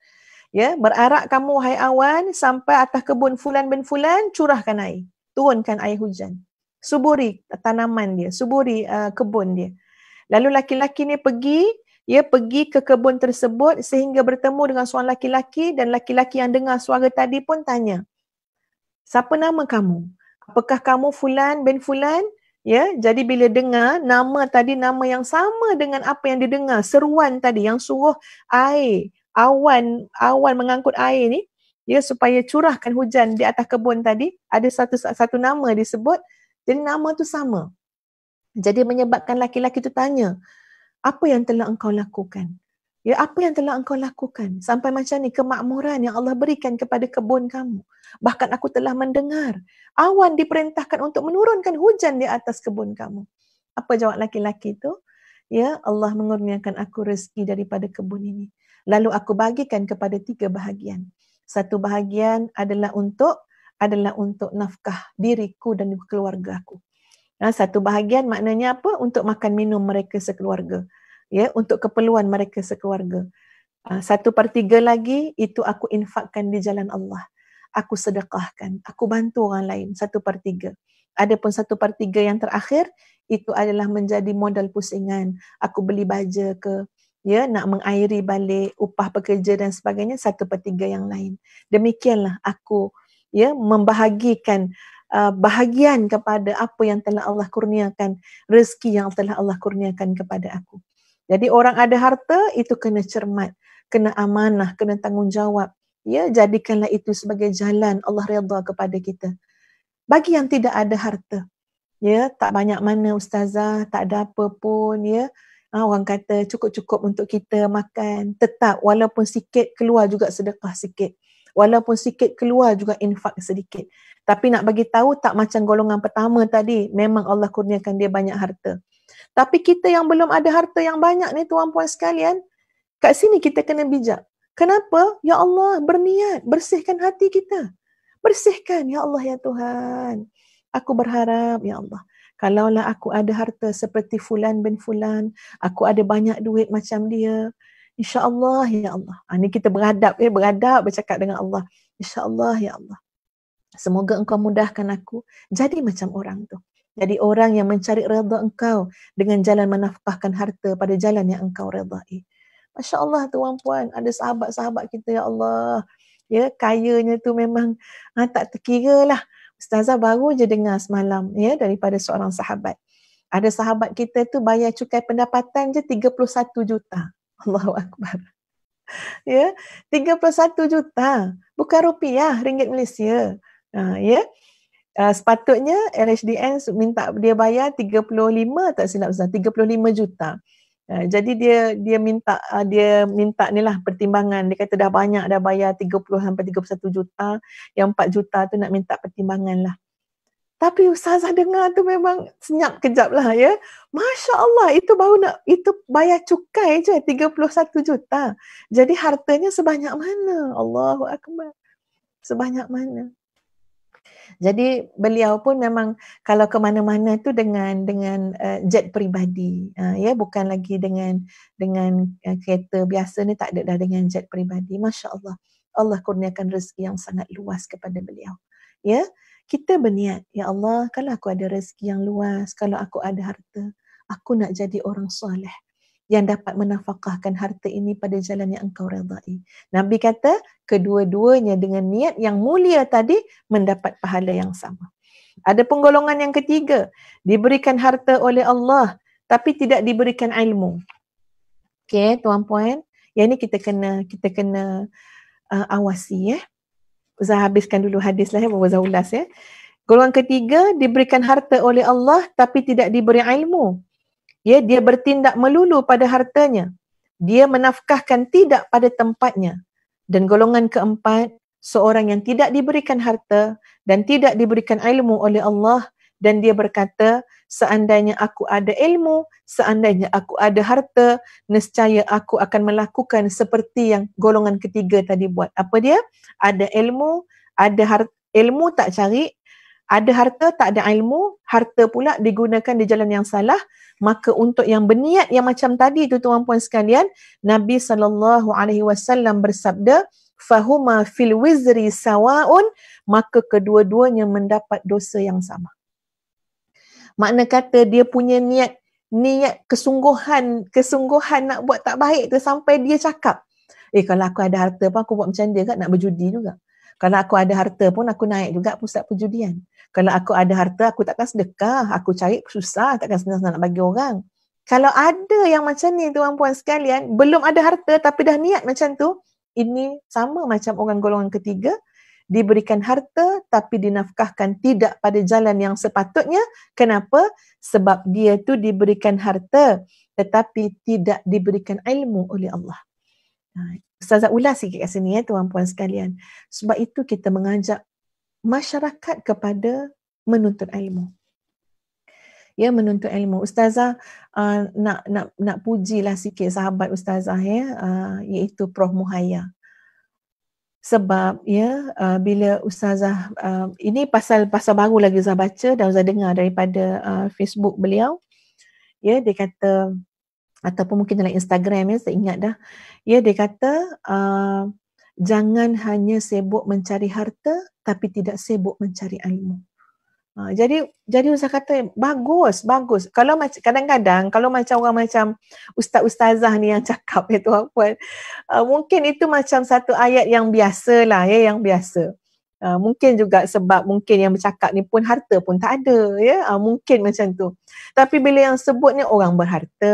Ya, berarak kamu wahai awan sampai atas kebun fulan bin fulan curahkan air. Turunkan air hujan. Suburi tanaman dia, suburi uh, kebun dia. Lalu laki-laki ni pergi Ya pergi ke kebun tersebut sehingga bertemu dengan seorang laki-laki dan laki-laki yang dengar suara tadi pun tanya, siapa nama kamu? Apakah kamu Fulan bin Fulan? Ya, jadi bila dengar nama tadi nama yang sama dengan apa yang didengar seruan tadi yang suruh air awan awan mengangkut air ni ya supaya curahkan hujan di atas kebun tadi ada satu satu nama disebut jadi nama tu sama jadi menyebabkan laki-laki tu tanya apa yang telah engkau lakukan? Ya, apa yang telah engkau lakukan? Sampai macam ni, kemakmuran yang Allah berikan kepada kebun kamu. Bahkan aku telah mendengar, awan diperintahkan untuk menurunkan hujan di atas kebun kamu. Apa jawab laki-laki itu? Ya, Allah mengurniakan aku rezeki daripada kebun ini. Lalu aku bagikan kepada tiga bahagian. Satu bahagian adalah untuk adalah untuk nafkah diriku dan keluarga aku. Nah, satu bahagian maknanya apa? Untuk makan minum mereka sekeluarga ya untuk keperluan mereka sekeluarga. Ah, satu per tiga lagi itu aku infakkan di jalan Allah. Aku sedekahkan, aku bantu orang lain satu per tiga. Ada pun satu per tiga yang terakhir itu adalah menjadi modal pusingan. Aku beli baja ke, ya nak mengairi balik upah pekerja dan sebagainya satu per tiga yang lain. Demikianlah aku ya membahagikan uh, bahagian kepada apa yang telah Allah kurniakan, rezeki yang telah Allah kurniakan kepada aku. Jadi orang ada harta itu kena cermat, kena amanah, kena tanggungjawab. Ya, jadikanlah itu sebagai jalan Allah redha kepada kita. Bagi yang tidak ada harta, ya, tak banyak mana ustazah, tak ada apa pun, ya. Ha, orang kata cukup-cukup untuk kita makan, tetap walaupun sikit keluar juga sedekah sikit. Walaupun sikit keluar juga infak sedikit. Tapi nak bagi tahu tak macam golongan pertama tadi, memang Allah kurniakan dia banyak harta. Tapi kita yang belum ada harta yang banyak ni tuan puan sekalian, kat sini kita kena bijak. Kenapa? Ya Allah, berniat, bersihkan hati kita. Bersihkan, Ya Allah, Ya Tuhan. Aku berharap, Ya Allah. Kalaulah aku ada harta seperti Fulan bin Fulan, aku ada banyak duit macam dia, Insya Allah Ya Allah. Ha, ah, ini kita beradab, ya, beradab bercakap dengan Allah. Insya Allah Ya Allah. Semoga engkau mudahkan aku jadi macam orang tu jadi orang yang mencari redha engkau dengan jalan menafkahkan harta pada jalan yang engkau redhai. Masya Allah tuan puan, ada sahabat-sahabat kita ya Allah. Ya, kayanya tu memang ha, tak terkira lah. Ustazah baru je dengar semalam ya daripada seorang sahabat. Ada sahabat kita tu bayar cukai pendapatan je 31 juta. Allahu Akbar. ya, 31 juta. Bukan rupiah, ringgit Malaysia. Ha, ya uh, sepatutnya LHDN minta dia bayar 35 tak silap saya 35 juta. Uh, jadi dia dia minta uh, dia minta lah pertimbangan dia kata dah banyak dah bayar 30 sampai 31 juta yang 4 juta tu nak minta pertimbangan lah. Tapi ustazah dengar tu memang senyap kejap lah ya. Masya Allah itu baru nak itu bayar cukai je 31 juta. Jadi hartanya sebanyak mana? Allahu Akbar. Sebanyak mana? Jadi beliau pun memang kalau ke mana-mana tu dengan dengan uh, jet peribadi. Uh, ya yeah, bukan lagi dengan dengan uh, kereta biasa ni tak ada dah dengan jet peribadi. Masya-Allah. Allah kurniakan rezeki yang sangat luas kepada beliau. Ya. Yeah? Kita berniat, ya Allah, kalau aku ada rezeki yang luas, kalau aku ada harta, aku nak jadi orang soleh yang dapat menafkahkan harta ini pada jalan yang engkau redai. Nabi kata, kedua-duanya dengan niat yang mulia tadi mendapat pahala yang sama. Ada penggolongan yang ketiga, diberikan harta oleh Allah tapi tidak diberikan ilmu. Okey, tuan puan, yang ini kita kena kita kena uh, awasi ya. Eh? Zah habiskan dulu hadis lah ya, bawa zaulas ya. Golongan ketiga, diberikan harta oleh Allah tapi tidak diberi ilmu ya dia bertindak melulu pada hartanya dia menafkahkan tidak pada tempatnya dan golongan keempat seorang yang tidak diberikan harta dan tidak diberikan ilmu oleh Allah dan dia berkata seandainya aku ada ilmu seandainya aku ada harta nescaya aku akan melakukan seperti yang golongan ketiga tadi buat apa dia ada ilmu ada harta ilmu tak cari ada harta tak ada ilmu, harta pula digunakan di jalan yang salah, maka untuk yang berniat yang macam tadi tu tuan puan sekalian, Nabi sallallahu alaihi wasallam bersabda, fahuma fil wizri sawaun, maka kedua-duanya mendapat dosa yang sama. Makna kata dia punya niat niat kesungguhan kesungguhan nak buat tak baik tu sampai dia cakap eh kalau aku ada harta pun aku buat macam dia kan nak berjudi juga kalau aku ada harta pun aku naik juga pusat perjudian kalau aku ada harta, aku takkan sedekah. Aku cari susah, takkan senang-senang nak bagi orang. Kalau ada yang macam ni tuan puan sekalian, belum ada harta tapi dah niat macam tu, ini sama macam orang golongan ketiga, diberikan harta tapi dinafkahkan tidak pada jalan yang sepatutnya. Kenapa? Sebab dia tu diberikan harta tetapi tidak diberikan ilmu oleh Allah. Ha, Ustazah ulas sikit kat sini ya eh, tuan puan sekalian. Sebab itu kita mengajak masyarakat kepada menuntut ilmu. Ya menuntut ilmu. Ustazah uh, nak nak nak pujilah sikit sahabat ustazah ya uh, iaitu Prof Muhaya. Sebab ya uh, bila ustazah uh, ini pasal pasal baru lagi saya baca dan saya dengar daripada uh, Facebook beliau ya dia kata ataupun mungkin dalam Instagram ya saya ingat dah ya dia kata uh, jangan hanya sibuk mencari harta tapi tidak sibuk mencari ilmu. Ha, jadi jadi usah kata bagus bagus. Kalau macam kadang-kadang kalau macam orang macam ustaz ustazah ni yang cakap ya apa? puan. Ha, mungkin itu macam satu ayat yang biasa lah ya yang biasa. Uh, mungkin juga sebab mungkin yang bercakap ni pun harta pun tak ada ya. Uh, mungkin macam tu. Tapi bila yang sebut ni orang berharta,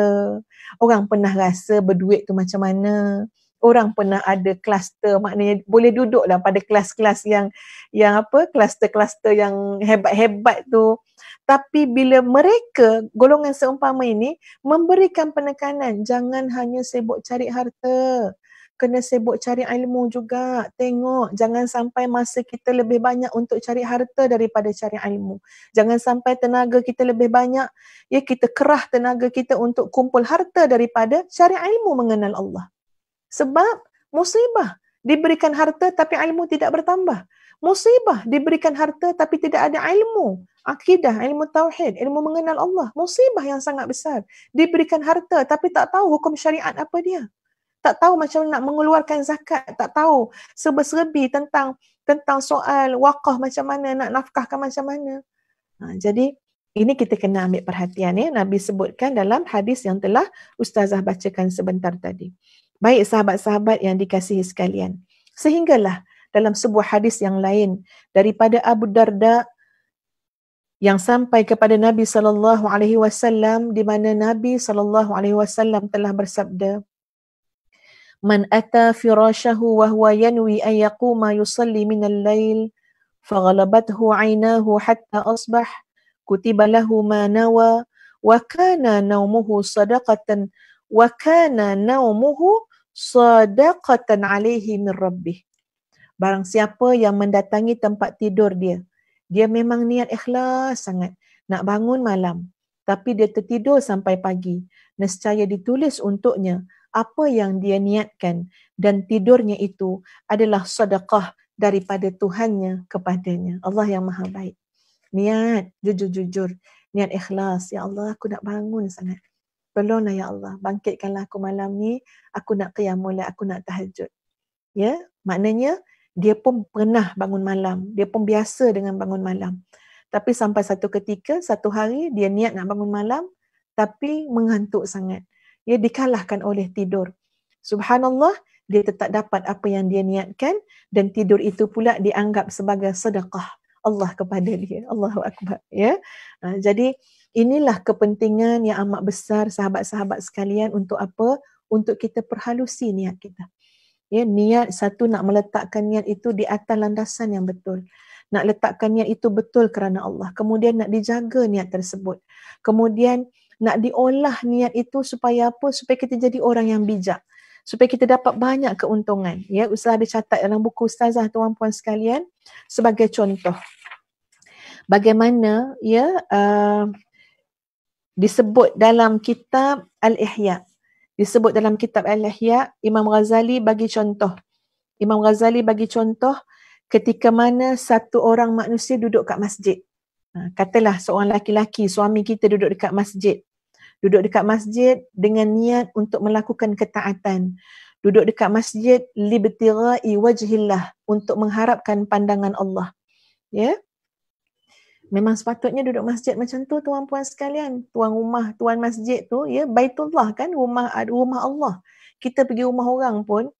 orang pernah rasa berduit tu macam mana, orang pernah ada kluster maknanya boleh duduklah pada kelas-kelas yang yang apa kluster-kluster yang hebat-hebat tu tapi bila mereka golongan seumpama ini memberikan penekanan jangan hanya sibuk cari harta kena sibuk cari ilmu juga tengok jangan sampai masa kita lebih banyak untuk cari harta daripada cari ilmu jangan sampai tenaga kita lebih banyak ya kita kerah tenaga kita untuk kumpul harta daripada cari ilmu mengenal Allah sebab musibah diberikan harta tapi ilmu tidak bertambah. Musibah diberikan harta tapi tidak ada ilmu. Akidah, ilmu tauhid, ilmu mengenal Allah. Musibah yang sangat besar. Diberikan harta tapi tak tahu hukum syariat apa dia. Tak tahu macam mana nak mengeluarkan zakat. Tak tahu serba-serbi tentang tentang soal wakaf macam mana, nak nafkahkan macam mana. Ha, jadi ini kita kena ambil perhatian ya. Nabi sebutkan dalam hadis yang telah Ustazah bacakan sebentar tadi baik sahabat-sahabat yang dikasihi sekalian. Sehinggalah dalam sebuah hadis yang lain daripada Abu Darda yang sampai kepada Nabi sallallahu alaihi wasallam di mana Nabi sallallahu alaihi wasallam telah bersabda Man ata firashahu wa huwa yanwi an yaquma yusalli min al-lail faghalabathu 'ainahu hatta asbah kutiba lahu ma nawa wa kana nawmuhu sadaqatan wa kana nawmuhu sadaqatan alaihi min rabbih. Barang siapa yang mendatangi tempat tidur dia, dia memang niat ikhlas sangat nak bangun malam tapi dia tertidur sampai pagi nescaya ditulis untuknya apa yang dia niatkan dan tidurnya itu adalah sedekah daripada Tuhannya kepadanya Allah yang Maha baik niat jujur-jujur niat ikhlas ya Allah aku nak bangun sangat tolonglah ya Allah bangkitkanlah aku malam ni aku nak qiyam mulai aku nak tahajud ya maknanya dia pun pernah bangun malam dia pun biasa dengan bangun malam tapi sampai satu ketika satu hari dia niat nak bangun malam tapi mengantuk sangat Dia dikalahkan oleh tidur subhanallah dia tetap dapat apa yang dia niatkan dan tidur itu pula dianggap sebagai sedekah Allah kepada dia Allahu akbar ya ha, jadi inilah kepentingan yang amat besar sahabat-sahabat sekalian untuk apa? Untuk kita perhalusi niat kita. Ya, niat satu nak meletakkan niat itu di atas landasan yang betul. Nak letakkan niat itu betul kerana Allah. Kemudian nak dijaga niat tersebut. Kemudian nak diolah niat itu supaya apa? Supaya kita jadi orang yang bijak. Supaya kita dapat banyak keuntungan. Ya, Ustazah ada catat dalam buku Ustazah tuan-puan sekalian sebagai contoh. Bagaimana ya uh, disebut dalam kitab Al-Ihya. Disebut dalam kitab Al-Ihya, Imam Ghazali bagi contoh. Imam Ghazali bagi contoh ketika mana satu orang manusia duduk kat masjid. Ha, katalah seorang laki-laki, suami kita duduk dekat masjid. Duduk dekat masjid dengan niat untuk melakukan ketaatan. Duduk dekat masjid libtira'i wajhillah untuk mengharapkan pandangan Allah. Ya, yeah? Memang sepatutnya duduk masjid macam tu tuan puan sekalian. Tuan rumah, tuan masjid tu ya Baitullah kan rumah rumah Allah. Kita pergi rumah orang pun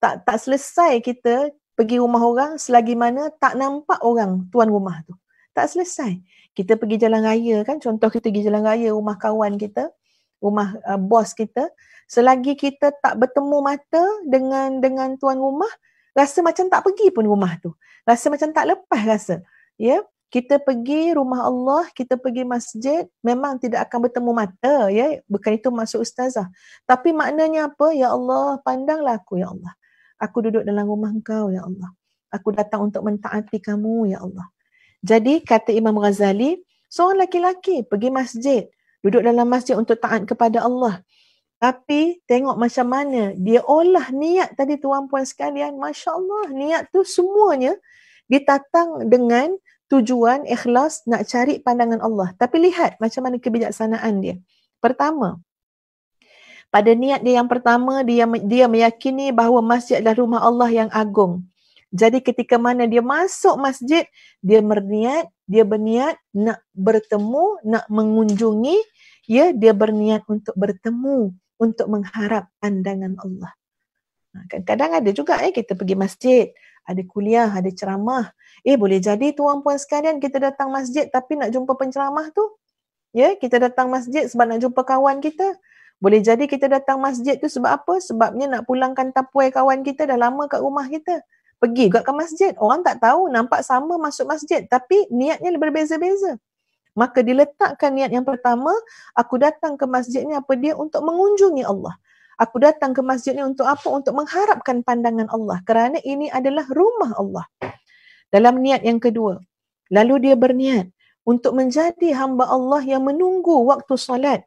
tak tak selesai kita pergi rumah orang selagi mana tak nampak orang tuan rumah tu. Tak selesai. Kita pergi jalan raya kan contoh kita pergi jalan raya rumah kawan kita, rumah uh, bos kita, selagi kita tak bertemu mata dengan dengan tuan rumah, rasa macam tak pergi pun rumah tu. Rasa macam tak lepas rasa. Ya. Yeah? kita pergi rumah Allah, kita pergi masjid, memang tidak akan bertemu mata, ya. Bukan itu masuk ustazah. Tapi maknanya apa? Ya Allah, pandanglah aku, ya Allah. Aku duduk dalam rumah engkau, ya Allah. Aku datang untuk mentaati kamu, ya Allah. Jadi, kata Imam Ghazali, seorang laki-laki pergi masjid, duduk dalam masjid untuk taat kepada Allah. Tapi tengok macam mana dia olah niat tadi tuan-puan sekalian. Masya Allah, niat tu semuanya ditatang dengan tujuan ikhlas nak cari pandangan Allah. Tapi lihat macam mana kebijaksanaan dia. Pertama, pada niat dia yang pertama, dia dia meyakini bahawa masjid adalah rumah Allah yang agung. Jadi ketika mana dia masuk masjid, dia berniat, dia berniat nak bertemu, nak mengunjungi, ya dia berniat untuk bertemu, untuk mengharap pandangan Allah. Kadang-kadang ada juga ya kita pergi masjid, ada kuliah, ada ceramah. Eh boleh jadi tuan puan sekalian kita datang masjid tapi nak jumpa penceramah tu. Ya, yeah, kita datang masjid sebab nak jumpa kawan kita. Boleh jadi kita datang masjid tu sebab apa? Sebabnya nak pulangkan tapuai kawan kita dah lama kat rumah kita. Pergi juga ke masjid. Orang tak tahu nampak sama masuk masjid tapi niatnya berbeza-beza. Maka diletakkan niat yang pertama, aku datang ke masjid ni apa dia? Untuk mengunjungi Allah. Aku datang ke masjid ni untuk apa? Untuk mengharapkan pandangan Allah. Kerana ini adalah rumah Allah. Dalam niat yang kedua. Lalu dia berniat untuk menjadi hamba Allah yang menunggu waktu solat.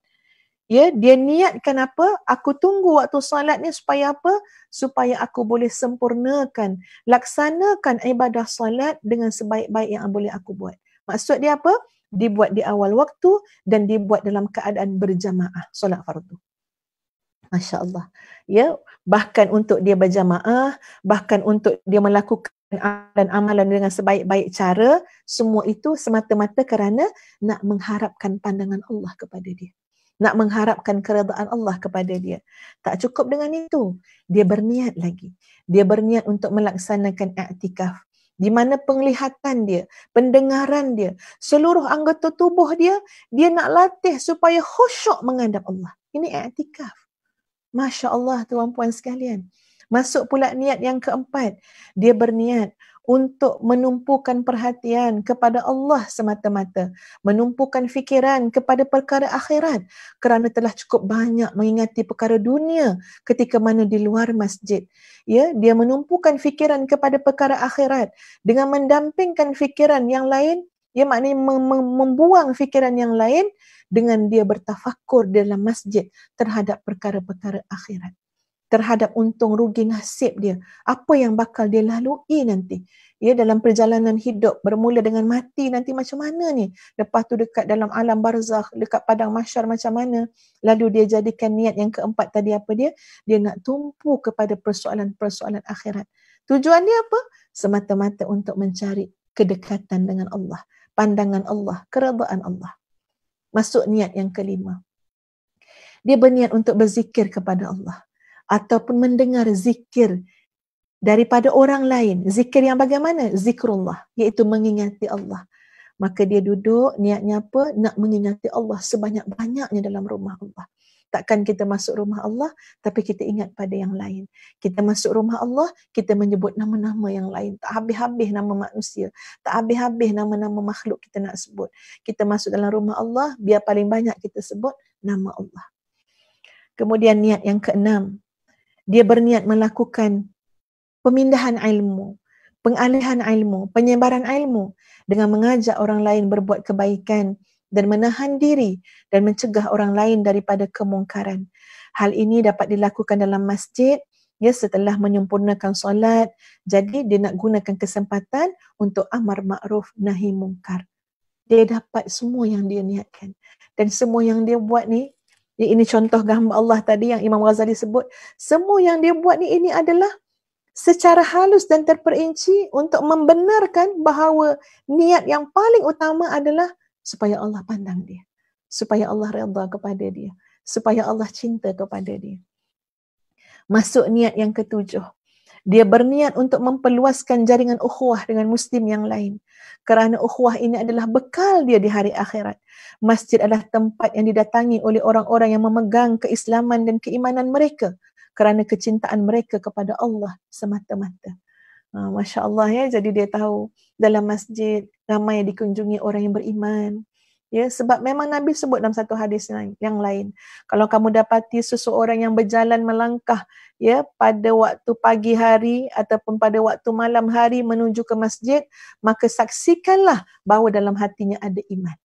Ya, dia niatkan apa? Aku tunggu waktu solat ni supaya apa? Supaya aku boleh sempurnakan, laksanakan ibadah solat dengan sebaik-baik yang boleh aku buat. Maksud dia apa? Dibuat di awal waktu dan dibuat dalam keadaan berjamaah solat fardu. Masya Allah. Ya, bahkan untuk dia berjamaah, bahkan untuk dia melakukan amalan amalan dengan sebaik-baik cara, semua itu semata-mata kerana nak mengharapkan pandangan Allah kepada dia. Nak mengharapkan keredaan Allah kepada dia. Tak cukup dengan itu. Dia berniat lagi. Dia berniat untuk melaksanakan iktikaf. Di mana penglihatan dia, pendengaran dia, seluruh anggota tubuh dia, dia nak latih supaya khusyuk menghadap Allah. Ini iktikaf. Masya Allah tuan puan sekalian. Masuk pula niat yang keempat. Dia berniat untuk menumpukan perhatian kepada Allah semata-mata. Menumpukan fikiran kepada perkara akhirat. Kerana telah cukup banyak mengingati perkara dunia ketika mana di luar masjid. Ya, Dia menumpukan fikiran kepada perkara akhirat. Dengan mendampingkan fikiran yang lain ia maknanya mem- mem- membuang fikiran yang lain dengan dia bertafakur dalam masjid terhadap perkara-perkara akhirat. Terhadap untung rugi nasib dia. Apa yang bakal dia lalui nanti. Ya, dalam perjalanan hidup bermula dengan mati nanti macam mana ni? Lepas tu dekat dalam alam barzakh, dekat padang masyar macam mana? Lalu dia jadikan niat yang keempat tadi apa dia? Dia nak tumpu kepada persoalan-persoalan akhirat. Tujuan dia apa? Semata-mata untuk mencari kedekatan dengan Allah pandangan Allah, keredaan Allah. Masuk niat yang kelima. Dia berniat untuk berzikir kepada Allah ataupun mendengar zikir daripada orang lain. Zikir yang bagaimana? Zikrullah, iaitu mengingati Allah. Maka dia duduk, niatnya apa? Nak mengingati Allah sebanyak-banyaknya dalam rumah Allah takkan kita masuk rumah Allah tapi kita ingat pada yang lain. Kita masuk rumah Allah, kita menyebut nama-nama yang lain. Tak habis-habis nama manusia. Tak habis-habis nama-nama makhluk kita nak sebut. Kita masuk dalam rumah Allah, biar paling banyak kita sebut nama Allah. Kemudian niat yang keenam. Dia berniat melakukan pemindahan ilmu, pengalihan ilmu, penyebaran ilmu dengan mengajak orang lain berbuat kebaikan dan menahan diri dan mencegah orang lain daripada kemungkaran. Hal ini dapat dilakukan dalam masjid ya setelah menyempurnakan solat. Jadi dia nak gunakan kesempatan untuk amar makruf nahi mungkar. Dia dapat semua yang dia niatkan. Dan semua yang dia buat ni ya, ini contoh gambar Allah tadi yang Imam Ghazali sebut. Semua yang dia buat ni ini adalah secara halus dan terperinci untuk membenarkan bahawa niat yang paling utama adalah supaya Allah pandang dia, supaya Allah redha kepada dia, supaya Allah cinta kepada dia. Masuk niat yang ketujuh. Dia berniat untuk memperluaskan jaringan ukhuwah dengan muslim yang lain. Kerana ukhuwah ini adalah bekal dia di hari akhirat. Masjid adalah tempat yang didatangi oleh orang-orang yang memegang keislaman dan keimanan mereka kerana kecintaan mereka kepada Allah semata-mata. Ah, Masya Allah ya, jadi dia tahu dalam masjid ramai dikunjungi orang yang beriman. Ya, sebab memang Nabi sebut dalam satu hadis yang, lain. Kalau kamu dapati seseorang yang berjalan melangkah ya pada waktu pagi hari ataupun pada waktu malam hari menuju ke masjid, maka saksikanlah bahawa dalam hatinya ada iman.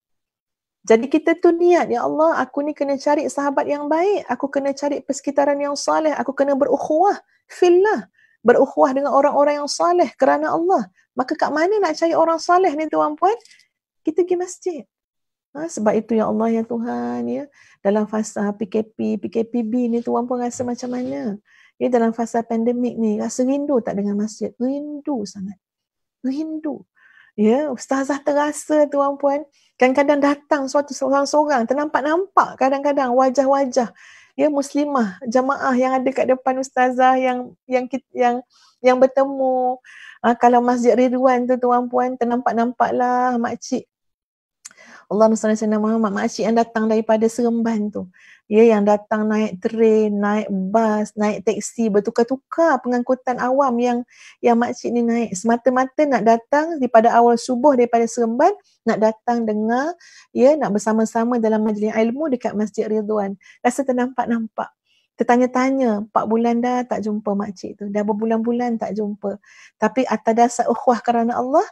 Jadi kita tu niat, Ya Allah, aku ni kena cari sahabat yang baik, aku kena cari persekitaran yang soleh, aku kena berukhuah, fillah berukhuwah dengan orang-orang yang saleh kerana Allah. Maka kat mana nak cari orang saleh ni tuan puan? Kita pergi masjid. Ha, sebab itu ya Allah ya Tuhan ya dalam fasa PKP PKPB ni tuan puan rasa macam mana? Ya dalam fasa pandemik ni rasa rindu tak dengan masjid? Rindu sangat. Rindu. Ya, ustazah terasa tuan puan kadang-kadang datang suatu seorang-seorang ternampak-nampak kadang-kadang wajah-wajah ya muslimah jamaah yang ada kat depan ustazah yang yang yang yang, yang bertemu uh, kalau masjid Ridwan tu tuan puan ternampak nampaklah mak cik Allah Nusantara Sayyidina Muhammad, makcik yang datang daripada Seremban tu ya yang datang naik train, naik bas, naik teksi bertukar-tukar pengangkutan awam yang yang makcik ni naik semata-mata nak datang daripada awal subuh daripada Seremban nak datang dengar ya nak bersama-sama dalam majlis ilmu dekat Masjid Ridwan. Rasa ternampak-nampak Tertanya-tanya, 4 bulan dah tak jumpa makcik tu. Dah berbulan-bulan tak jumpa. Tapi atas dasar ukhwah kerana Allah,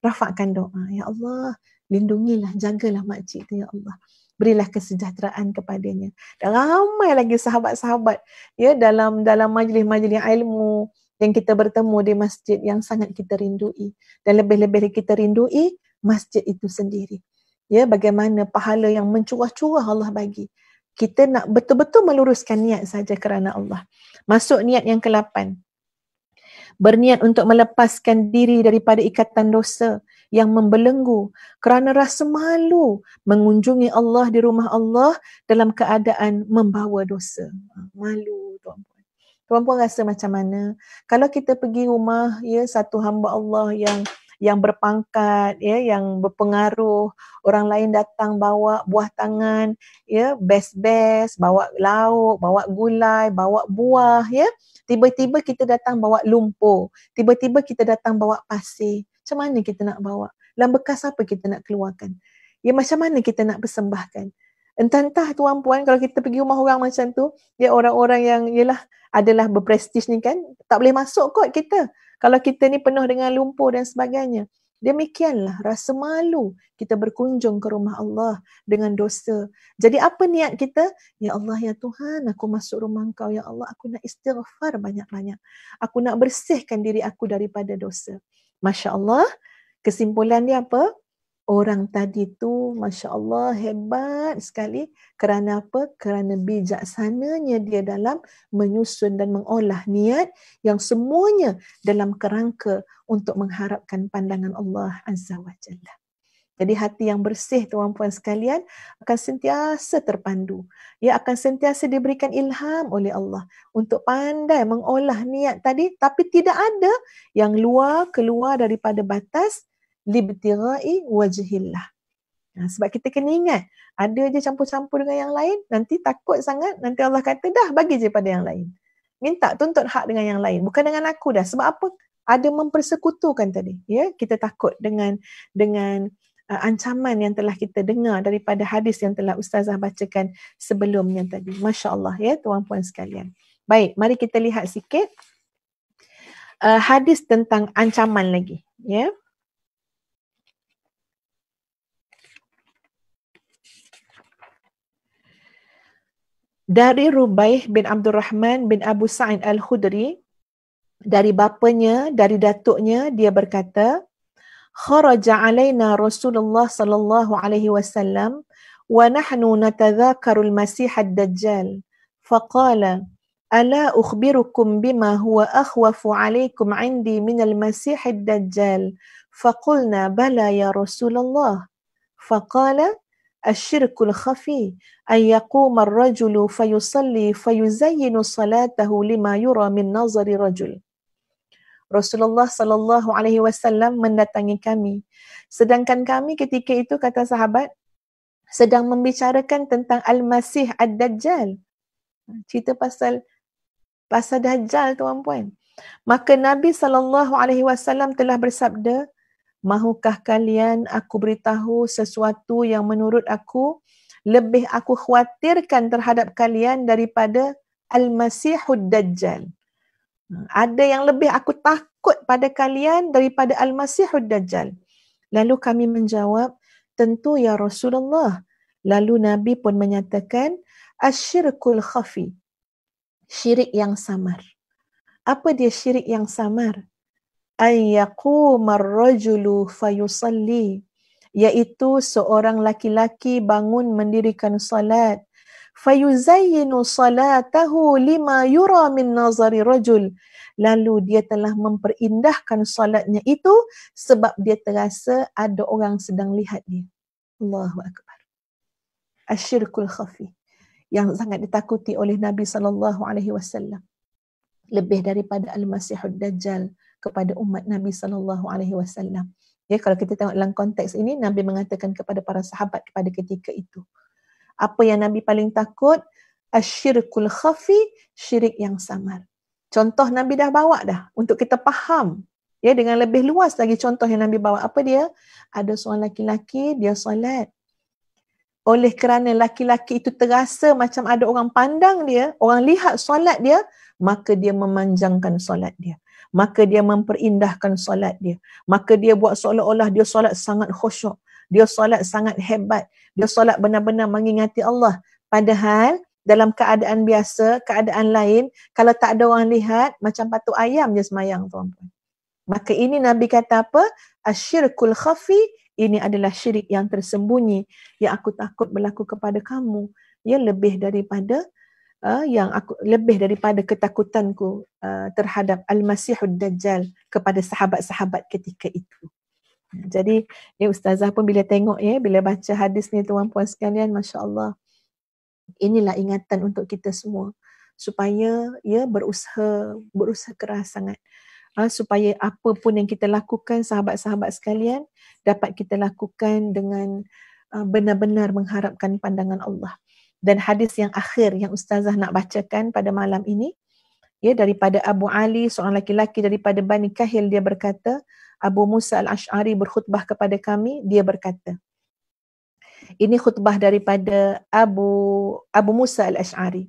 rafakkan doa. Ya Allah, lindungilah, jagalah makcik tu, Ya Allah berilah kesejahteraan kepadanya. Dan ramai lagi sahabat-sahabat ya dalam dalam majlis-majlis ilmu yang kita bertemu di masjid yang sangat kita rindui dan lebih-lebih kita rindui masjid itu sendiri. Ya bagaimana pahala yang mencurah-curah Allah bagi. Kita nak betul-betul meluruskan niat saja kerana Allah. Masuk niat yang kelapan Berniat untuk melepaskan diri daripada ikatan dosa yang membelenggu kerana rasa malu mengunjungi Allah di rumah Allah dalam keadaan membawa dosa. Ha, malu tuan-tuan. Tuan-tuan rasa macam mana? Kalau kita pergi rumah ya satu hamba Allah yang yang berpangkat ya yang berpengaruh orang lain datang bawa buah tangan ya best-best bawa lauk bawa gulai bawa buah ya tiba-tiba kita datang bawa lumpur tiba-tiba kita datang bawa pasir macam mana kita nak bawa? Dalam bekas apa kita nak keluarkan? Ya macam mana kita nak persembahkan? Entah-entah tuan puan kalau kita pergi rumah orang macam tu, ya orang-orang yang ialah adalah berprestij ni kan, tak boleh masuk kot kita. Kalau kita ni penuh dengan lumpur dan sebagainya. Demikianlah rasa malu kita berkunjung ke rumah Allah dengan dosa. Jadi apa niat kita? Ya Allah, Ya Tuhan, aku masuk rumah kau. Ya Allah, aku nak istighfar banyak-banyak. Aku nak bersihkan diri aku daripada dosa. Masya Allah, kesimpulan dia apa? Orang tadi tu Masya Allah hebat sekali kerana apa? Kerana bijaksananya dia dalam menyusun dan mengolah niat yang semuanya dalam kerangka untuk mengharapkan pandangan Allah Azza wa Jalla. Jadi hati yang bersih tuan puan sekalian akan sentiasa terpandu. Ia akan sentiasa diberikan ilham oleh Allah untuk pandai mengolah niat tadi tapi tidak ada yang luar keluar daripada batas libtirai wajhillah. Nah, ha, sebab kita kena ingat ada je campur-campur dengan yang lain nanti takut sangat nanti Allah kata dah bagi je pada yang lain. Minta tuntut hak dengan yang lain bukan dengan aku dah sebab apa? ada mempersekutukan tadi ya kita takut dengan dengan uh, ancaman yang telah kita dengar daripada hadis yang telah ustazah bacakan sebelumnya tadi. Masya-Allah ya tuan-puan sekalian. Baik, mari kita lihat sikit uh, hadis tentang ancaman lagi, ya. Dari Rubaih bin Abdul Rahman bin Abu Sa'id Al-Khudri dari bapanya, dari datuknya, dia berkata, خرج علينا رسول الله صلى الله عليه وسلم ونحن نتذاكر المسيح الدجال فقال الا اخبركم بما هو اخوف عليكم عندي من المسيح الدجال فقلنا بلى يا رسول الله فقال الشرك الخفي ان يقوم الرجل فيصلي فيزين صلاته لما يرى من نظر رجل Rasulullah sallallahu alaihi wasallam mendatangi kami. Sedangkan kami ketika itu kata sahabat sedang membicarakan tentang Al-Masih Ad-Dajjal. Cerita pasal pasal Dajjal tuan-puan. Maka Nabi sallallahu alaihi wasallam telah bersabda, "Mahukah kalian aku beritahu sesuatu yang menurut aku lebih aku khawatirkan terhadap kalian daripada al masih ad Dajjal?" Hmm. Ada yang lebih aku takut pada kalian daripada al masih Dajjal. Lalu kami menjawab, tentu ya Rasulullah. Lalu Nabi pun menyatakan, Asyirkul khafi. Syirik yang samar. Apa dia syirik yang samar? Ayyaku marrajulu fayusalli. Iaitu seorang laki-laki bangun mendirikan salat fayuzayyinu salatahu lima yura min nazari rajul lalu dia telah memperindahkan solatnya itu sebab dia terasa ada orang sedang lihat dia Allahu akbar asyirkul khafi yang sangat ditakuti oleh Nabi sallallahu alaihi wasallam lebih daripada al-masihud dajjal kepada umat Nabi sallallahu alaihi wasallam ya kalau kita tengok dalam konteks ini Nabi mengatakan kepada para sahabat pada ketika itu apa yang Nabi paling takut? Asyirkul khafi, syirik yang samar. Contoh Nabi dah bawa dah untuk kita faham. Ya, dengan lebih luas lagi contoh yang Nabi bawa. Apa dia? Ada seorang laki-laki, dia solat. Oleh kerana laki-laki itu terasa macam ada orang pandang dia, orang lihat solat dia, maka dia memanjangkan solat dia. Maka dia memperindahkan solat dia. Maka dia buat seolah-olah dia solat sangat khusyuk dia solat sangat hebat dia solat benar-benar mengingati Allah padahal dalam keadaan biasa keadaan lain kalau tak ada orang lihat macam patu ayam je semayang tuan-tuan maka ini nabi kata apa asyirkul khafi ini adalah syirik yang tersembunyi yang aku takut berlaku kepada kamu ya lebih daripada uh, yang aku lebih daripada ketakutanku uh, terhadap al-masihud dajjal kepada sahabat-sahabat ketika itu jadi ya ustazah pun bila tengok ya, bila baca hadis ni tuan puan sekalian, masya-Allah. Inilah ingatan untuk kita semua supaya ya berusaha berusaha keras sangat ha, supaya apa pun yang kita lakukan sahabat-sahabat sekalian dapat kita lakukan dengan uh, benar-benar mengharapkan pandangan Allah. Dan hadis yang akhir yang ustazah nak bacakan pada malam ini ya daripada Abu Ali seorang laki-laki daripada Bani Kahil dia berkata Abu Musa Al-Ash'ari berkhutbah kepada kami dia berkata ini khutbah daripada Abu Abu Musa Al-Ash'ari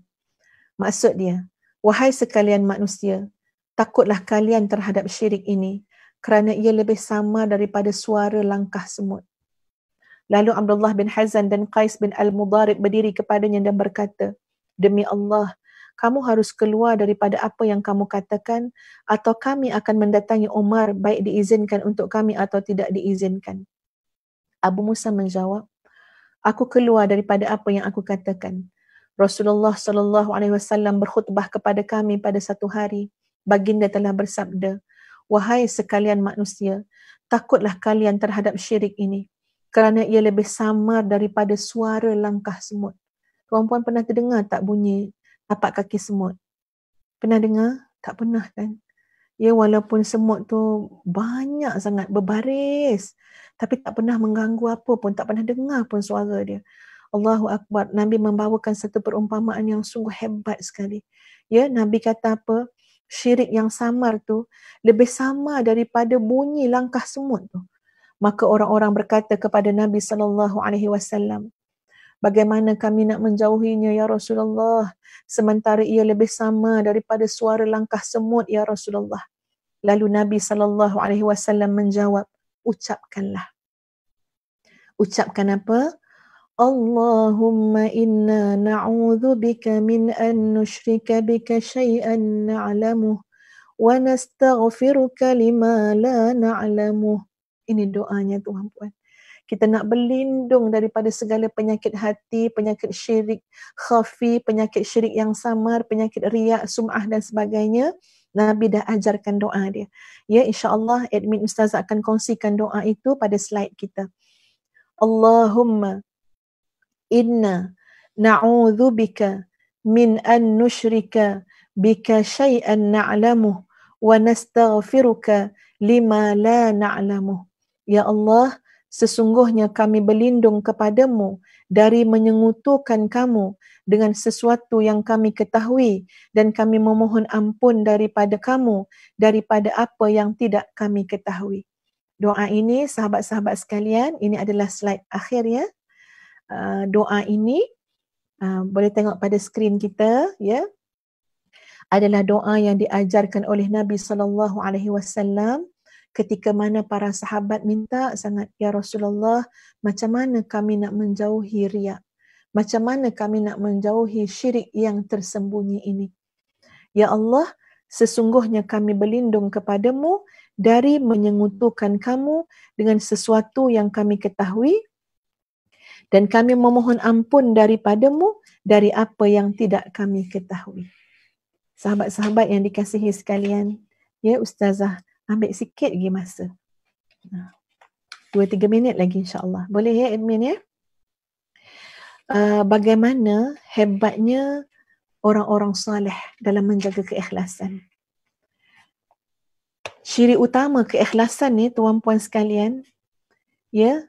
maksud dia wahai sekalian manusia takutlah kalian terhadap syirik ini kerana ia lebih sama daripada suara langkah semut lalu Abdullah bin Hazan dan Qais bin Al-Mudarib berdiri kepadanya dan berkata demi Allah kamu harus keluar daripada apa yang kamu katakan atau kami akan mendatangi Umar baik diizinkan untuk kami atau tidak diizinkan. Abu Musa menjawab, aku keluar daripada apa yang aku katakan. Rasulullah sallallahu alaihi wasallam berkhutbah kepada kami pada satu hari. Baginda telah bersabda, "Wahai sekalian manusia, takutlah kalian terhadap syirik ini kerana ia lebih samar daripada suara langkah semut." Puan-puan pernah terdengar tak bunyi tapak kaki semut. Pernah dengar? Tak pernah kan? Ya walaupun semut tu banyak sangat berbaris tapi tak pernah mengganggu apa pun, tak pernah dengar pun suara dia. Allahu Akbar. Nabi membawakan satu perumpamaan yang sungguh hebat sekali. Ya, Nabi kata apa? Syirik yang samar tu lebih sama daripada bunyi langkah semut tu. Maka orang-orang berkata kepada Nabi sallallahu alaihi wasallam, bagaimana kami nak menjauhinya ya Rasulullah sementara ia lebih sama daripada suara langkah semut ya Rasulullah lalu Nabi sallallahu alaihi wasallam menjawab ucapkanlah ucapkan apa Allahumma inna na'udhu bika min an nushrika bika shay'an na'lamu wa nastaghfiruka lima la na'lamu ini doanya tuan-tuan kita nak berlindung daripada segala penyakit hati, penyakit syirik khafi, penyakit syirik yang samar, penyakit riak, sum'ah dan sebagainya. Nabi dah ajarkan doa dia. Ya insya-Allah admin ustaz akan kongsikan doa itu pada slide kita. Allahumma inna na'udzu bika min an nushrika bika syai'an na'lamu wa nastaghfiruka lima la na'lamu. Ya Allah, sesungguhnya kami berlindung kepadamu dari menyengutukan kamu dengan sesuatu yang kami ketahui dan kami memohon ampun daripada kamu daripada apa yang tidak kami ketahui. Doa ini sahabat-sahabat sekalian, ini adalah slide akhir ya. Uh, doa ini uh, boleh tengok pada skrin kita ya adalah doa yang diajarkan oleh Nabi sallallahu alaihi wasallam ketika mana para sahabat minta sangat ya Rasulullah macam mana kami nak menjauhi riya macam mana kami nak menjauhi syirik yang tersembunyi ini ya Allah sesungguhnya kami berlindung kepadamu dari menyengutukan kamu dengan sesuatu yang kami ketahui dan kami memohon ampun daripadamu dari apa yang tidak kami ketahui sahabat-sahabat yang dikasihi sekalian ya ustazah ambil sikit lagi masa. Ha. dua tiga minit lagi insyaAllah. Boleh ya admin ya? Uh, bagaimana hebatnya orang-orang soleh dalam menjaga keikhlasan. Ciri utama keikhlasan ni tuan-puan sekalian, ya,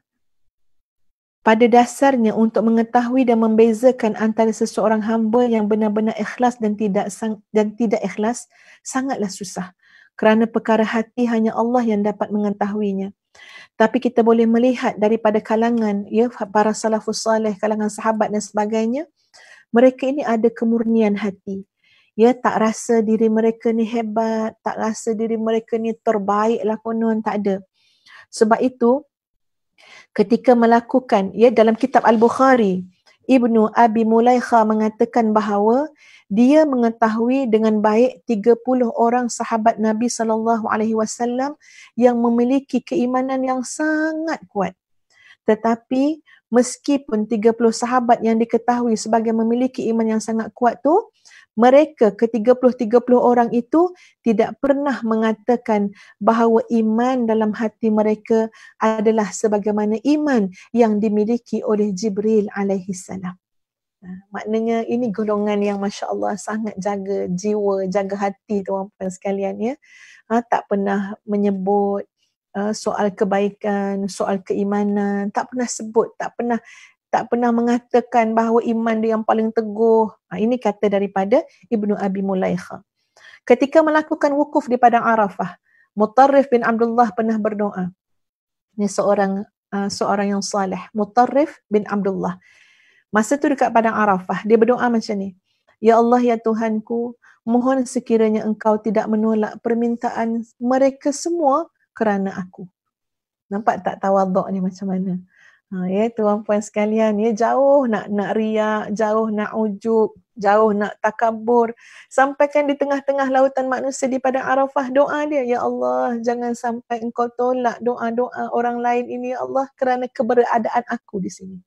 pada dasarnya untuk mengetahui dan membezakan antara seseorang hamba yang benar-benar ikhlas dan tidak dan tidak ikhlas sangatlah susah kerana perkara hati hanya Allah yang dapat mengetahuinya tapi kita boleh melihat daripada kalangan ya para salafus saleh kalangan sahabat dan sebagainya mereka ini ada kemurnian hati ya tak rasa diri mereka ni hebat tak rasa diri mereka ni terbaik lah konon tak ada sebab itu ketika melakukan ya dalam kitab al-bukhari Ibnu Abi Mulaikha mengatakan bahawa dia mengetahui dengan baik 30 orang sahabat Nabi sallallahu alaihi wasallam yang memiliki keimanan yang sangat kuat. Tetapi meskipun 30 sahabat yang diketahui sebagai memiliki iman yang sangat kuat tu, mereka ke-30 30 orang itu tidak pernah mengatakan bahawa iman dalam hati mereka adalah sebagaimana iman yang dimiliki oleh Jibril alaihi salam. Ha, maknanya ini golongan yang masya-Allah sangat jaga jiwa, jaga hati tuan-tuan sekalian ya. Ha, tak pernah menyebut uh, soal kebaikan, soal keimanan, tak pernah sebut, tak pernah tak pernah mengatakan bahawa iman dia yang paling teguh. Ha, ini kata daripada Ibnu Abi Mulaikha. Ketika melakukan wukuf di Padang Arafah, Mutarrif bin Abdullah pernah berdoa. Ini seorang uh, seorang yang salih. Mutarrif bin Abdullah. Masa tu dekat Padang Arafah, dia berdoa macam ni. Ya Allah, Ya Tuhanku, mohon sekiranya engkau tidak menolak permintaan mereka semua kerana aku. Nampak tak tawaduk ni macam mana? Ha, ya, tuan puan sekalian, ya, jauh nak nak riak, jauh nak ujub, jauh nak takabur. Sampaikan di tengah-tengah lautan manusia di padang Arafah doa dia, Ya Allah, jangan sampai engkau tolak doa-doa orang lain ini, Ya Allah, kerana keberadaan aku di sini.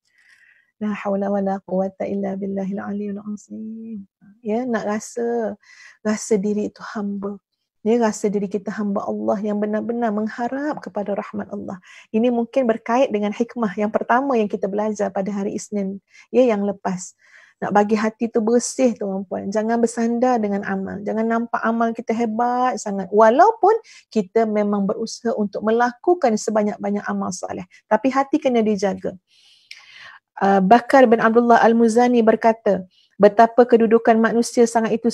La hawla wa la quwata illa billahil aliyyil azim. Ya, nak rasa, rasa diri itu humble. Dia rasa diri kita hamba Allah yang benar-benar mengharap kepada rahmat Allah. Ini mungkin berkait dengan hikmah yang pertama yang kita belajar pada hari Isnin. Ya, yang lepas. Nak bagi hati tu bersih tu, puan Jangan bersandar dengan amal. Jangan nampak amal kita hebat sangat. Walaupun kita memang berusaha untuk melakukan sebanyak-banyak amal soleh. Tapi hati kena dijaga. Uh, Bakar bin Abdullah Al-Muzani berkata, betapa kedudukan manusia sangat itu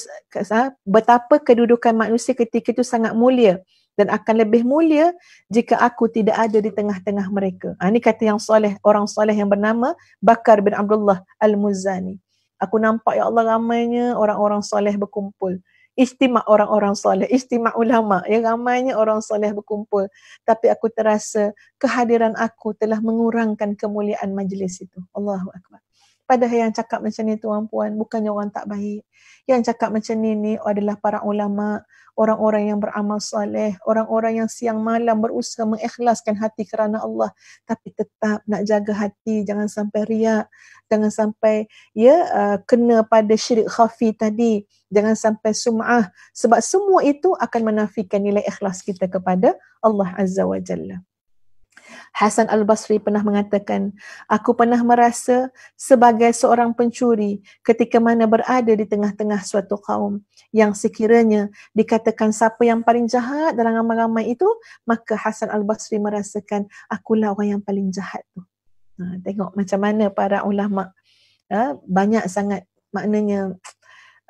ah, betapa kedudukan manusia ketika itu sangat mulia dan akan lebih mulia jika aku tidak ada di tengah-tengah mereka. Ha, ah, ini kata yang soleh, orang soleh yang bernama Bakar bin Abdullah Al-Muzani. Aku nampak ya Allah ramainya orang-orang soleh berkumpul. Istimak orang-orang soleh, istimak ulama. Ya ramainya orang soleh berkumpul. Tapi aku terasa kehadiran aku telah mengurangkan kemuliaan majlis itu. Allahu Akbar pada yang cakap macam ni tuan puan bukannya orang tak baik yang cakap macam ni ni adalah para ulama orang-orang yang beramal soleh orang-orang yang siang malam berusaha mengikhlaskan hati kerana Allah tapi tetap nak jaga hati jangan sampai riak jangan sampai ya uh, kena pada syirik khafi tadi jangan sampai sum'ah sebab semua itu akan menafikan nilai ikhlas kita kepada Allah azza wa jalla Hasan Al-Basri pernah mengatakan, aku pernah merasa sebagai seorang pencuri ketika mana berada di tengah-tengah suatu kaum yang sekiranya dikatakan siapa yang paling jahat dalam ramai-ramai itu, maka Hasan Al-Basri merasakan akulah orang yang paling jahat Ha, tengok macam mana para ulama ha, banyak sangat maknanya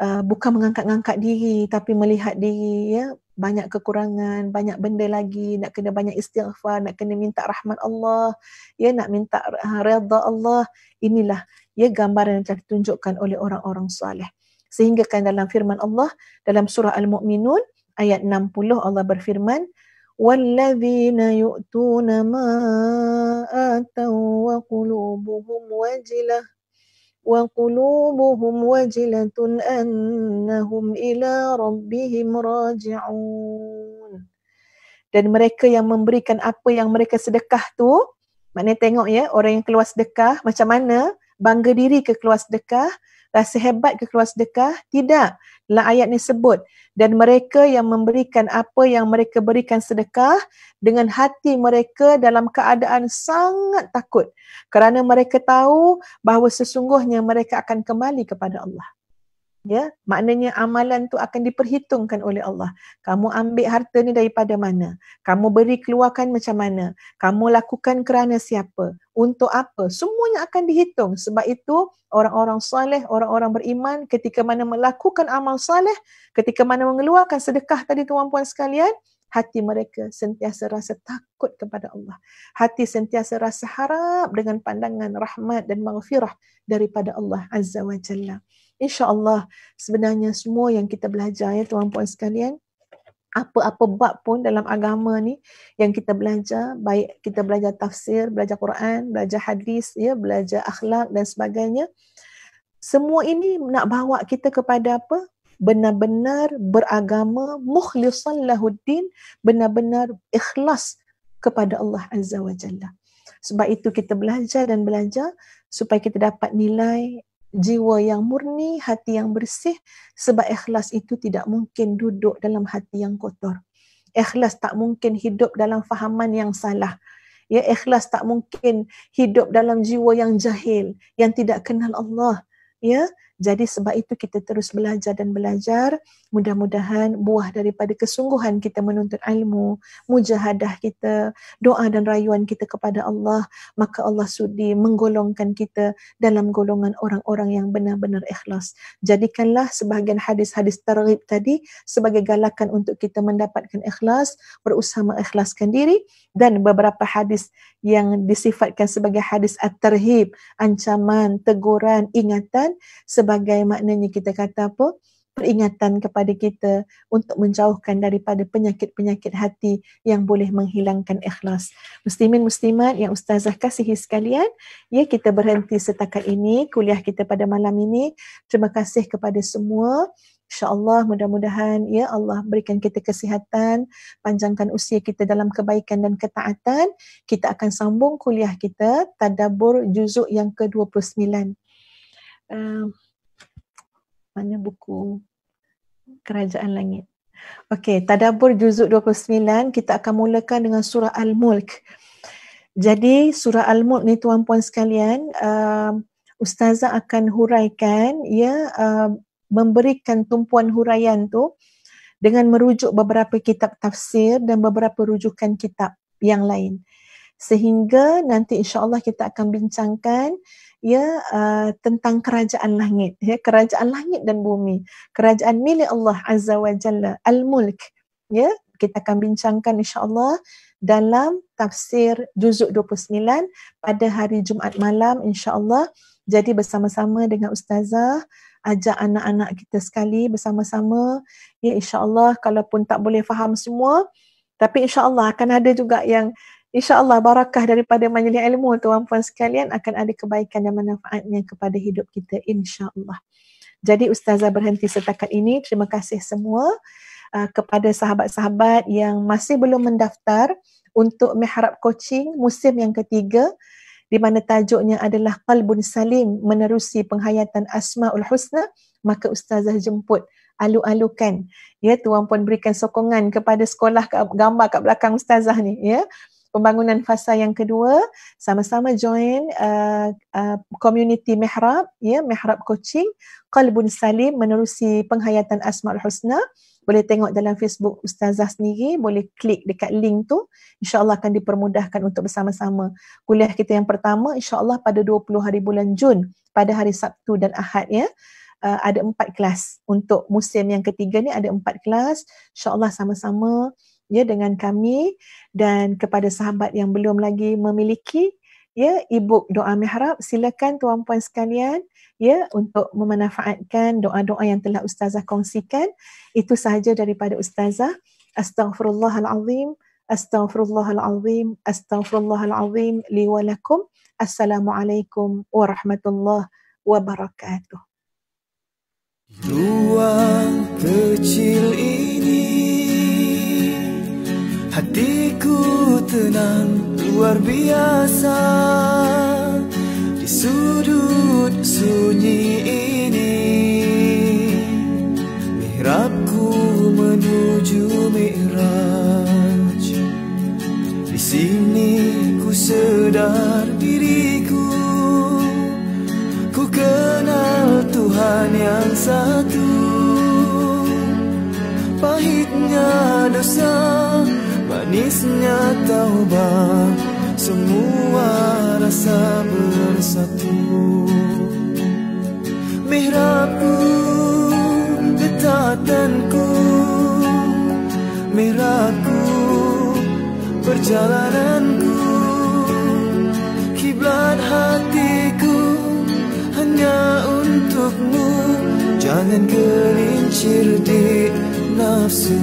uh, bukan mengangkat-angkat diri tapi melihat diri ya banyak kekurangan, banyak benda lagi, nak kena banyak istighfar, nak kena minta rahmat Allah, ya nak minta ha, redha Allah. Inilah ya gambaran yang telah ditunjukkan oleh orang-orang soleh. Sehingga kan dalam firman Allah dalam surah Al-Mu'minun ayat 60 Allah berfirman والذين يؤتون ما آتوا وقلوبهم وجله وقلوبهم وجلة أنهم إلى ربهم راجعون dan mereka yang memberikan apa yang mereka sedekah tu maknanya tengok ya orang yang keluar sedekah macam mana bangga diri ke keluar sedekah rasa hebat ke keluar sedekah tidak lah ayat ni sebut dan mereka yang memberikan apa yang mereka berikan sedekah dengan hati mereka dalam keadaan sangat takut kerana mereka tahu bahawa sesungguhnya mereka akan kembali kepada Allah ya maknanya amalan tu akan diperhitungkan oleh Allah kamu ambil harta ni daripada mana kamu beri keluarkan macam mana kamu lakukan kerana siapa untuk apa semuanya akan dihitung sebab itu orang-orang soleh orang-orang beriman ketika mana melakukan amal soleh ketika mana mengeluarkan sedekah tadi tuan-puan sekalian hati mereka sentiasa rasa takut kepada Allah. Hati sentiasa rasa harap dengan pandangan rahmat dan maghfirah daripada Allah Azza Wajalla insyaallah sebenarnya semua yang kita belajar ya tuan-puan sekalian apa-apa bab pun dalam agama ni yang kita belajar baik kita belajar tafsir, belajar Quran, belajar hadis ya, belajar akhlak dan sebagainya. Semua ini nak bawa kita kepada apa? benar-benar beragama mukhlishan lahuddin, benar-benar ikhlas kepada Allah Azza wa Jalla. Sebab itu kita belajar dan belajar supaya kita dapat nilai jiwa yang murni, hati yang bersih sebab ikhlas itu tidak mungkin duduk dalam hati yang kotor. Ikhlas tak mungkin hidup dalam fahaman yang salah. Ya ikhlas tak mungkin hidup dalam jiwa yang jahil, yang tidak kenal Allah. Ya, jadi sebab itu kita terus belajar dan belajar. Mudah-mudahan buah daripada kesungguhan kita menuntut ilmu, mujahadah kita, doa dan rayuan kita kepada Allah, maka Allah sudi menggolongkan kita dalam golongan orang-orang yang benar-benar ikhlas. Jadikanlah sebahagian hadis-hadis targhib tadi sebagai galakan untuk kita mendapatkan ikhlas, berusaha mengikhlaskan diri dan beberapa hadis yang disifatkan sebagai hadis at-tarhib, ancaman, teguran, ingatan, sebagai maknanya kita kata apa peringatan kepada kita untuk menjauhkan daripada penyakit-penyakit hati yang boleh menghilangkan ikhlas. Muslimin muslimat yang ustazah kasihi sekalian, ya kita berhenti setakat ini kuliah kita pada malam ini. Terima kasih kepada semua. Insya Allah mudah-mudahan ya Allah berikan kita kesihatan, panjangkan usia kita dalam kebaikan dan ketaatan. Kita akan sambung kuliah kita, Tadabur Juzuk yang ke-29. Uh, mana buku kerajaan langit. Okey, Tadabur juzuk 29 kita akan mulakan dengan surah Al-Mulk. Jadi surah Al-Mulk ni tuan-puan sekalian, uh, ustazah akan huraikan ya uh, memberikan tumpuan huraian tu dengan merujuk beberapa kitab tafsir dan beberapa rujukan kitab yang lain. Sehingga nanti insya-Allah kita akan bincangkan ya uh, tentang kerajaan langit ya kerajaan langit dan bumi kerajaan milik Allah azza wa jalla al mulk ya kita akan bincangkan insyaallah dalam tafsir juzuk 29 pada hari Jumaat malam insyaallah jadi bersama-sama dengan ustazah ajak anak-anak kita sekali bersama-sama ya insyaallah kalaupun tak boleh faham semua tapi insyaallah akan ada juga yang InsyaAllah barakah daripada majlis ilmu tuan puan sekalian akan ada kebaikan dan manfaatnya kepada hidup kita insyaAllah. Jadi Ustazah berhenti setakat ini. Terima kasih semua uh, kepada sahabat-sahabat yang masih belum mendaftar untuk meharap coaching musim yang ketiga di mana tajuknya adalah Qalbun Salim menerusi penghayatan Asmaul Husna maka Ustazah jemput alu-alukan ya tuan pun berikan sokongan kepada sekolah gambar kat belakang Ustazah ni ya pembangunan fasa yang kedua sama-sama join uh, uh, community mihrab ya yeah, mihrab coaching qalbun salim menerusi penghayatan asmaul husna boleh tengok dalam Facebook ustazah sendiri boleh klik dekat link tu insyaallah akan dipermudahkan untuk bersama-sama kuliah kita yang pertama insyaallah pada 20 hari bulan Jun pada hari Sabtu dan Ahad ya uh, ada empat kelas untuk musim yang ketiga ni ada empat kelas insyaallah sama-sama ya dengan kami dan kepada sahabat yang belum lagi memiliki ya ebook doa mihrab silakan tuan puan sekalian ya untuk memanfaatkan doa-doa yang telah ustazah kongsikan itu sahaja daripada ustazah astaghfirullahalazim astaghfirullahalazim astaghfirullahalazim li walakum assalamualaikum warahmatullahi wabarakatuh Luang kecil ini Hatiku tenang luar biasa Di sudut sunyi ini Mihrabku menuju mi'raj Di sini ku sedar diriku Ku kenal Tuhan yang satu Pahitnya dosa manisnya taubat semua rasa bersatu mihrabku ketaatanku mihrabku perjalananku kiblat hatiku hanya untukmu jangan gelincir di nafsu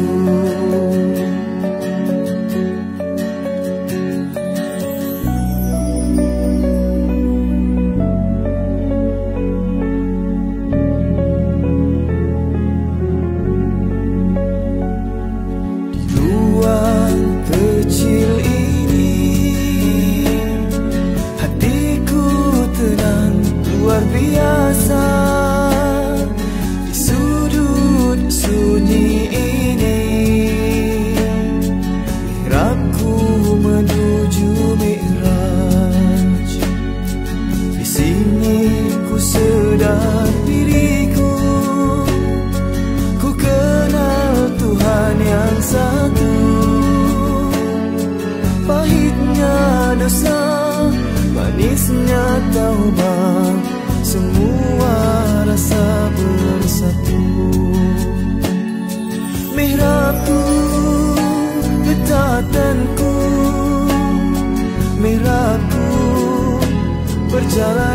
jalan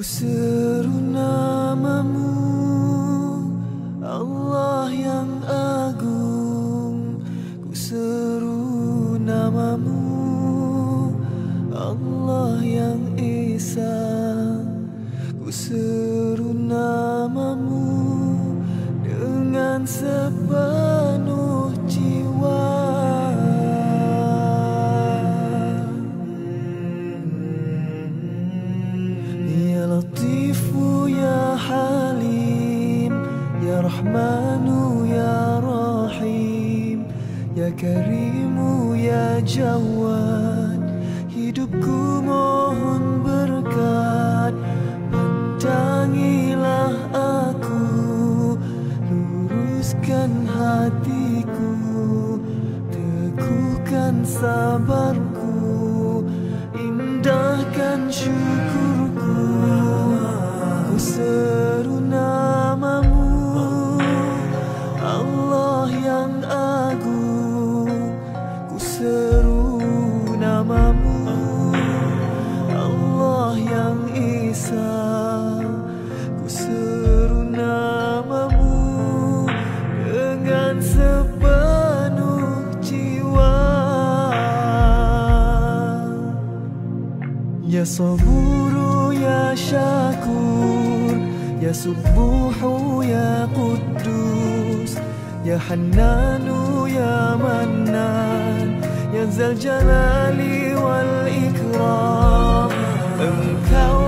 不是。سبوح يا قدوس يا حنان يا منان يا ذا الجلال والإكرام engkau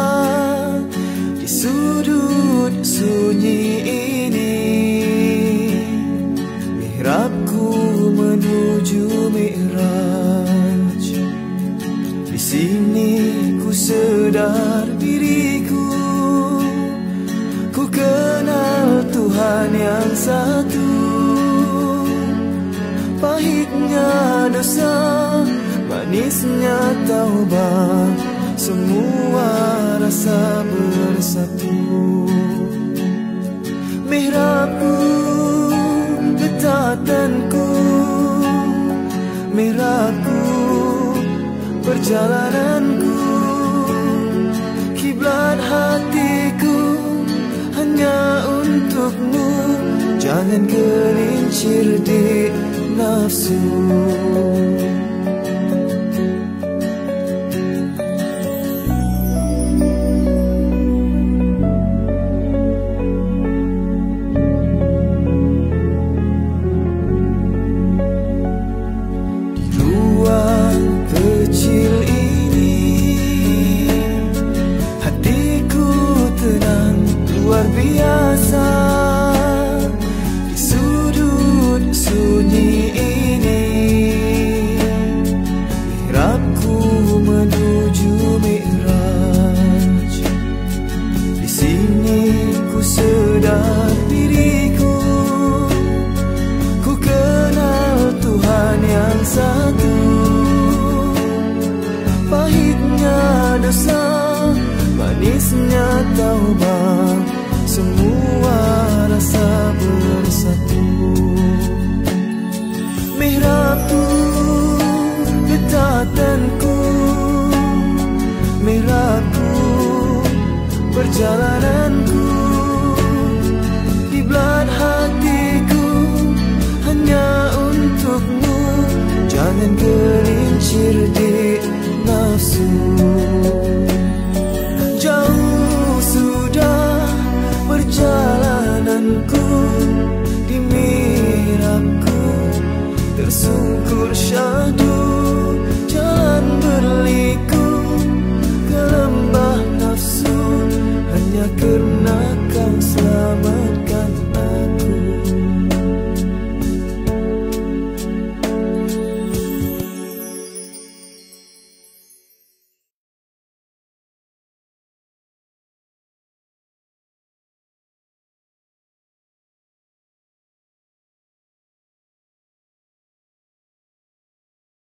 soon.